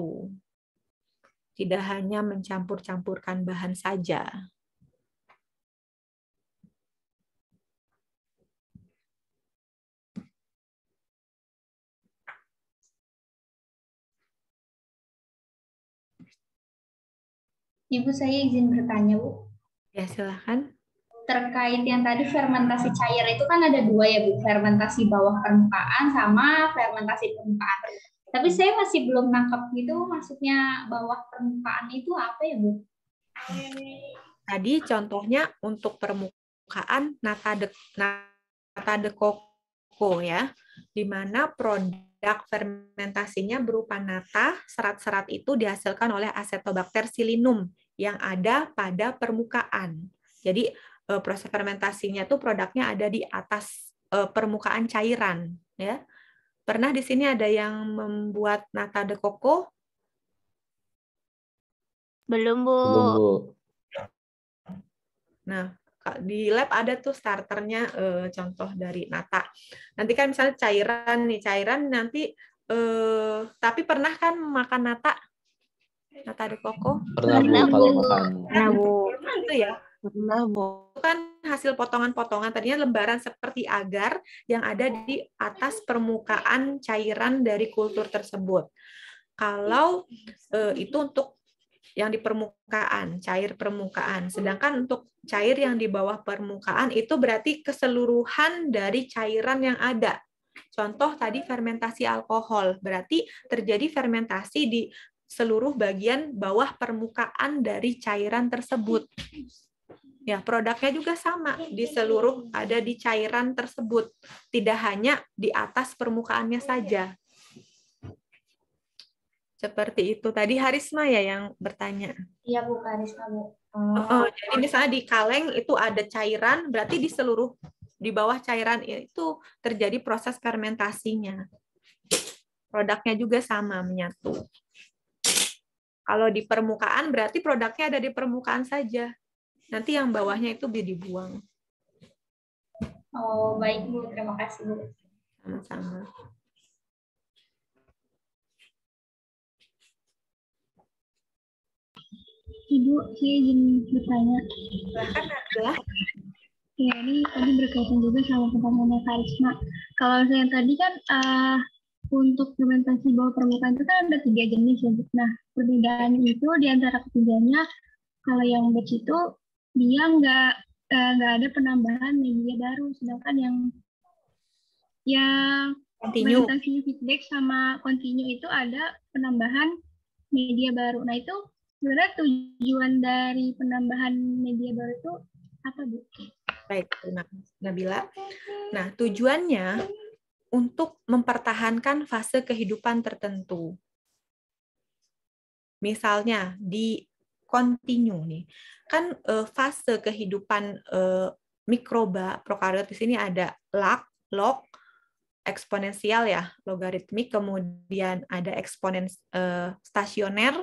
Tidak hanya mencampur-campurkan bahan saja. Ibu saya izin bertanya, Bu. Ya, silakan terkait yang tadi fermentasi cair itu kan ada dua ya Bu, fermentasi bawah permukaan sama fermentasi permukaan. Tapi saya masih belum nangkap gitu maksudnya bawah permukaan itu apa ya Bu? Tadi contohnya untuk permukaan nata de, nata de coco ya, di mana produk fermentasinya berupa nata, serat-serat itu dihasilkan oleh acetobacter silinum yang ada pada permukaan. Jadi uh, proses fermentasinya tuh produknya ada di atas uh, permukaan cairan ya pernah di sini ada yang membuat nata de coco belum bu. nah di lab ada tuh starternya eh, contoh dari nata nanti kan misalnya cairan nih cairan nanti eh, tapi pernah kan makan nata nata de coco pernah bu kalau makan pernah bu itu ya Pernah, Bu. Kan hasil potongan-potongan tadinya lembaran seperti agar yang ada di atas permukaan cairan dari kultur tersebut. Kalau eh, itu untuk yang di permukaan, cair permukaan. Sedangkan untuk cair yang di bawah permukaan itu berarti keseluruhan dari cairan yang ada. Contoh tadi fermentasi alkohol, berarti terjadi fermentasi di seluruh bagian bawah permukaan dari cairan tersebut. Ya, produknya juga sama di seluruh ada di cairan tersebut, tidak hanya di atas permukaannya saja. Seperti itu. Tadi Harisma ya yang bertanya. Iya, Bu Harisma, Bu. Oh. Oh, jadi misalnya di kaleng itu ada cairan, berarti di seluruh di bawah cairan itu terjadi proses fermentasinya. Produknya juga sama menyatu. Kalau di permukaan berarti produknya ada di permukaan saja Nanti yang bawahnya itu bisa dibuang. Oh, baik Bu. Terima kasih Bu. Sama-sama. Ibu, saya izin bertanya. Silahkan, Ya, iya, ini tadi berkaitan juga sama pembangunan Karisma. Kalau saya tadi kan uh, untuk fermentasi bawah permukaan itu kan ada tiga jenis ya. Nah, perbedaan itu di antara ketiganya, kalau yang batch itu dia nggak eh, nggak ada penambahan media baru sedangkan yang yang continue. feedback sama continue itu ada penambahan media baru nah itu sebenarnya tujuan dari penambahan media baru itu apa bu? Baik, terima kasih Nabila. Nah tujuannya untuk mempertahankan fase kehidupan tertentu. Misalnya di kontinu nih. Kan uh, fase kehidupan uh, mikroba prokariot di sini ada lak, log, eksponensial ya, logaritmik, kemudian ada eksponen uh, eh, stasioner,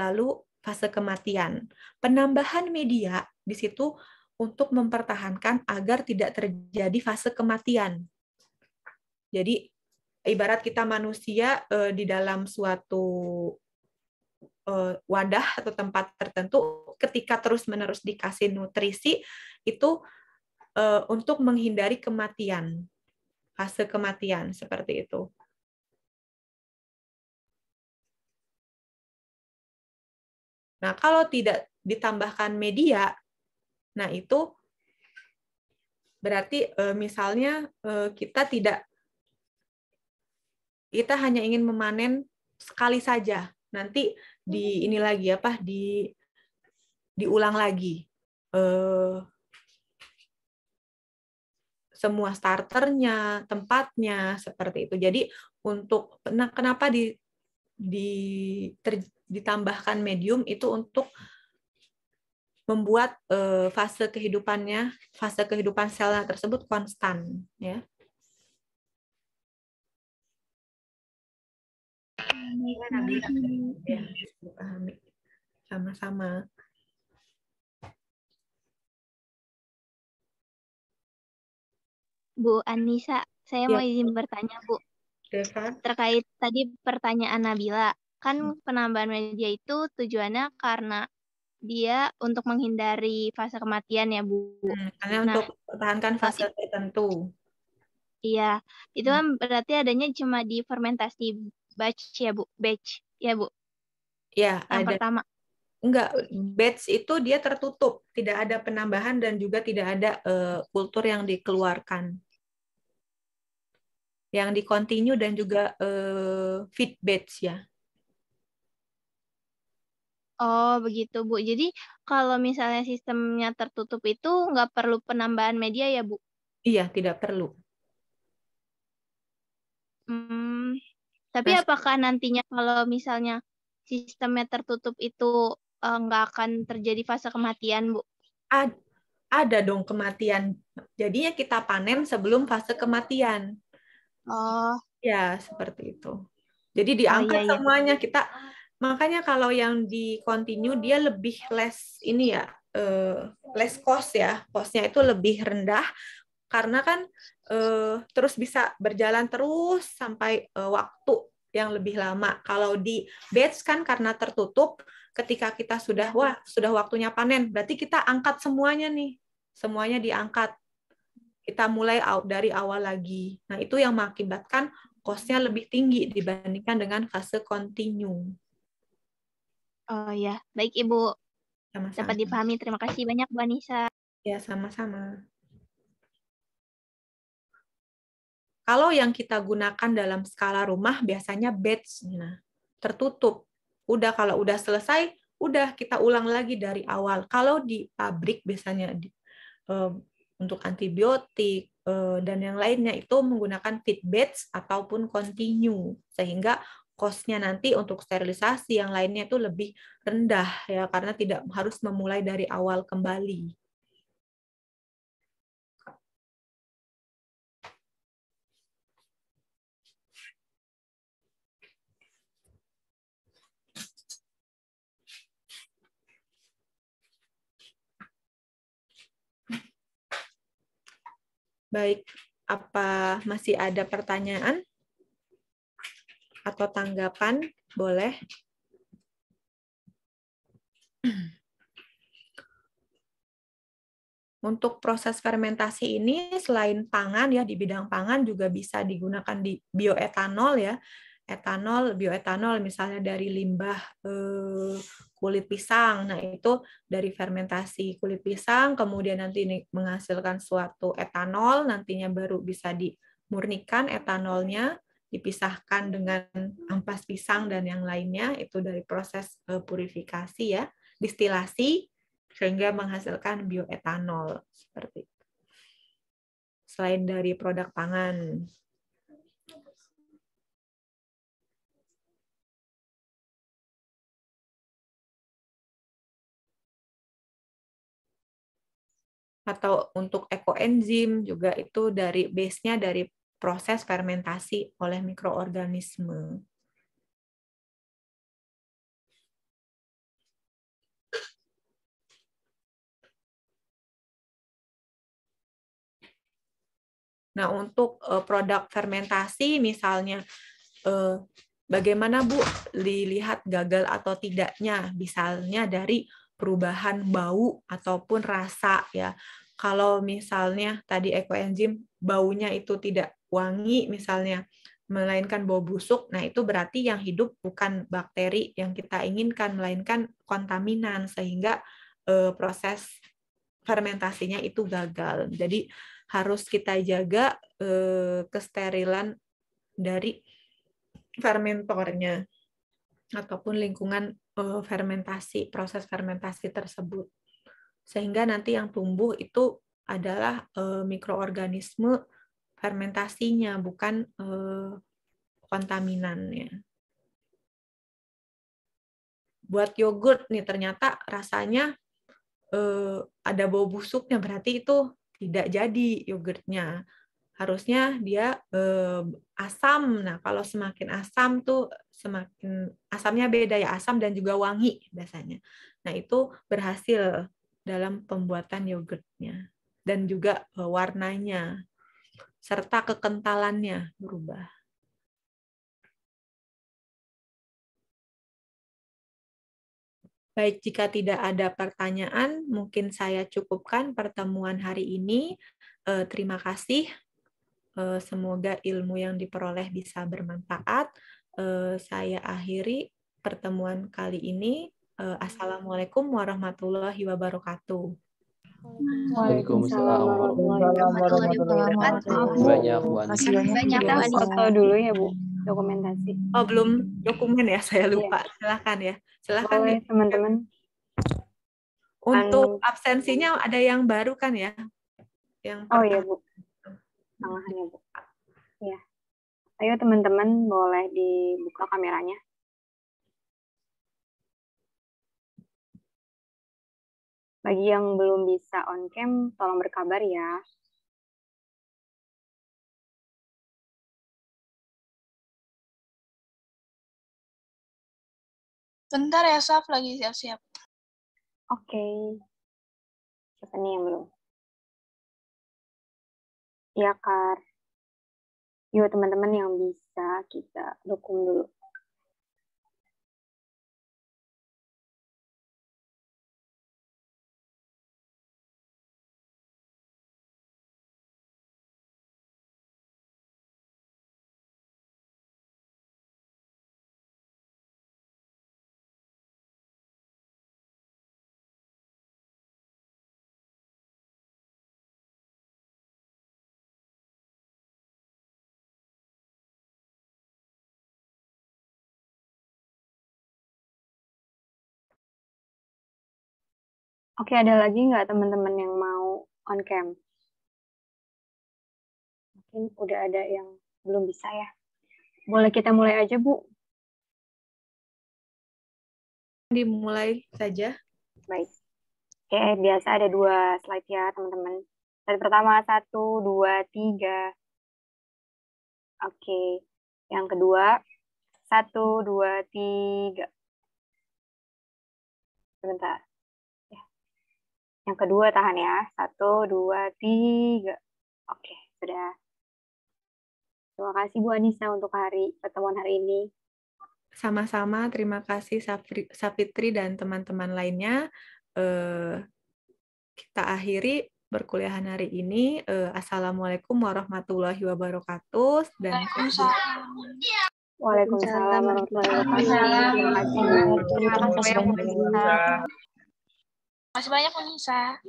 lalu fase kematian. Penambahan media di situ untuk mempertahankan agar tidak terjadi fase kematian. Jadi ibarat kita manusia uh, di dalam suatu uh, wadah atau tempat tertentu ketika terus-menerus dikasih nutrisi itu uh, untuk menghindari kematian fase kematian seperti itu. Nah, kalau tidak ditambahkan media, nah itu berarti eh, misalnya kita tidak kita hanya ingin memanen sekali saja. Nanti di ini lagi apa di diulang lagi eh, semua starternya, tempatnya seperti itu. Jadi untuk nah kenapa di di ter, ditambahkan medium itu untuk membuat eh, fase kehidupannya, fase kehidupan selnya tersebut konstan ya. Iya, iya. Amin. Sama-sama. Bu Anissa, saya ya. mau izin bertanya, Bu. Devan. Iya, Terkait tadi pertanyaan Nabila, kan penambahan media itu tujuannya karena dia untuk menghindari fase kematian ya, Bu. Hmm, karena nah, untuk pertahankan fase tertentu. Iya, itu hmm. kan berarti adanya cuma di fermentasi batch ya Bu, batch ya Bu. Ya, yang ada. pertama. Enggak, batch itu dia tertutup, tidak ada penambahan dan juga tidak ada uh, kultur yang dikeluarkan. Yang di continue dan juga uh, feed batch ya. Oh begitu Bu. Jadi kalau misalnya sistemnya tertutup itu nggak perlu penambahan media ya Bu? Iya tidak perlu. Hmm, tapi Mas, apakah nantinya kalau misalnya sistemnya tertutup itu eh, nggak uh, akan terjadi fase kematian, Bu? Ad, ada dong kematian. Jadi ya kita panen sebelum fase kematian. Oh. Ya, seperti itu. Jadi diangkat oh, iya, iya. semuanya kita makanya kalau yang di continue dia lebih less ini ya, uh, less cost ya. Costnya itu lebih rendah karena kan uh, terus bisa berjalan terus sampai uh, waktu yang lebih lama. Kalau di batch kan karena tertutup, ketika kita sudah wah sudah waktunya panen, berarti kita angkat semuanya nih, semuanya diangkat. Kita mulai dari awal lagi. Nah itu yang mengakibatkan costnya lebih tinggi dibandingkan dengan fase kontinu. Oh ya, baik Ibu. Sama-sama. Dapat dipahami. Terima kasih banyak Bu Anissa. Ya, sama-sama. Kalau yang kita gunakan dalam skala rumah biasanya batch, nah, tertutup. Udah kalau udah selesai, udah kita ulang lagi dari awal. Kalau di pabrik biasanya di, um, untuk antibiotik uh, dan yang lainnya itu menggunakan feed batch ataupun continue sehingga costnya nanti untuk sterilisasi yang lainnya itu lebih rendah ya karena tidak harus memulai dari awal kembali Baik, apa masih ada pertanyaan atau tanggapan? Boleh. Untuk proses fermentasi ini selain pangan ya di bidang pangan juga bisa digunakan di bioetanol ya. Etanol, bioetanol misalnya dari limbah eh, kulit pisang. Nah, itu dari fermentasi kulit pisang, kemudian nanti ini menghasilkan suatu etanol, nantinya baru bisa dimurnikan etanolnya, dipisahkan dengan ampas pisang dan yang lainnya, itu dari proses eh, purifikasi ya, distilasi, sehingga menghasilkan bioetanol. Seperti itu. Selain dari produk pangan. atau untuk ekoenzim juga itu dari base-nya dari proses fermentasi oleh mikroorganisme. Nah, untuk eh, produk fermentasi misalnya eh, bagaimana Bu dilihat gagal atau tidaknya misalnya dari perubahan bau ataupun rasa ya. Kalau misalnya tadi ekoenzim baunya itu tidak wangi misalnya, melainkan bau busuk, nah itu berarti yang hidup bukan bakteri yang kita inginkan, melainkan kontaminan sehingga e, proses fermentasinya itu gagal. Jadi harus kita jaga e, kesterilan dari fermentornya ataupun lingkungan Eh, fermentasi, proses fermentasi tersebut. Sehingga nanti yang tumbuh itu adalah eh, mikroorganisme fermentasinya, bukan eh, kontaminannya. Buat yogurt nih ternyata rasanya ada bau busuknya, berarti itu tidak jadi yogurtnya harusnya dia eh, asam. Nah, kalau semakin asam tuh semakin asamnya beda ya, asam dan juga wangi biasanya. Nah, itu berhasil dalam pembuatan yogurtnya dan juga eh, warnanya serta kekentalannya berubah. Baik, jika tidak ada pertanyaan, mungkin saya cukupkan pertemuan hari ini. Eh, terima kasih. Eh, semoga ilmu yang diperoleh bisa bermanfaat. Eh, saya akhiri pertemuan kali ini. Eh, assalamualaikum warahmatullahi wabarakatuh. Waalaikumsalam warahmatullahi wabarakatuh. Banyak Makasih banyak foto dulu ya Bu dokumentasi. Oh belum dokumen ya saya iya. lupa. Ya. Silahkan ya. Silahkan Boleh, teman-teman. Untuk absensinya ada yang baru kan ya? Yang oh iya Bu. Tangannya buka. Ya. Ayo teman-teman boleh dibuka kameranya. Bagi yang belum bisa on cam, tolong berkabar ya. Bentar ya, Saf lagi siap-siap. Oke. Okay. Siapa nih yang belum? ya kar yuk teman-teman yang bisa kita dukung dulu Oke, ada lagi nggak teman-teman yang mau on cam? Mungkin udah ada yang belum bisa ya. Boleh kita mulai aja, Bu? Dimulai saja. Baik. Oke, biasa ada dua slide ya, teman-teman. Slide pertama, satu, dua, tiga. Oke. Yang kedua, satu, dua, tiga. Sebentar. Yang kedua tahan ya. Satu, dua, tiga. Oke, sudah. Terima kasih Bu Anissa untuk hari pertemuan hari ini. Sama-sama, terima kasih Sapitri dan teman-teman lainnya. Eh, kita akhiri perkuliahan hari ini. Eh, assalamualaikum warahmatullahi wabarakatuh. Dan Waalaikumsalam warahmatullahi wabarakatuh. Terima kasih. Masih banyak bisa.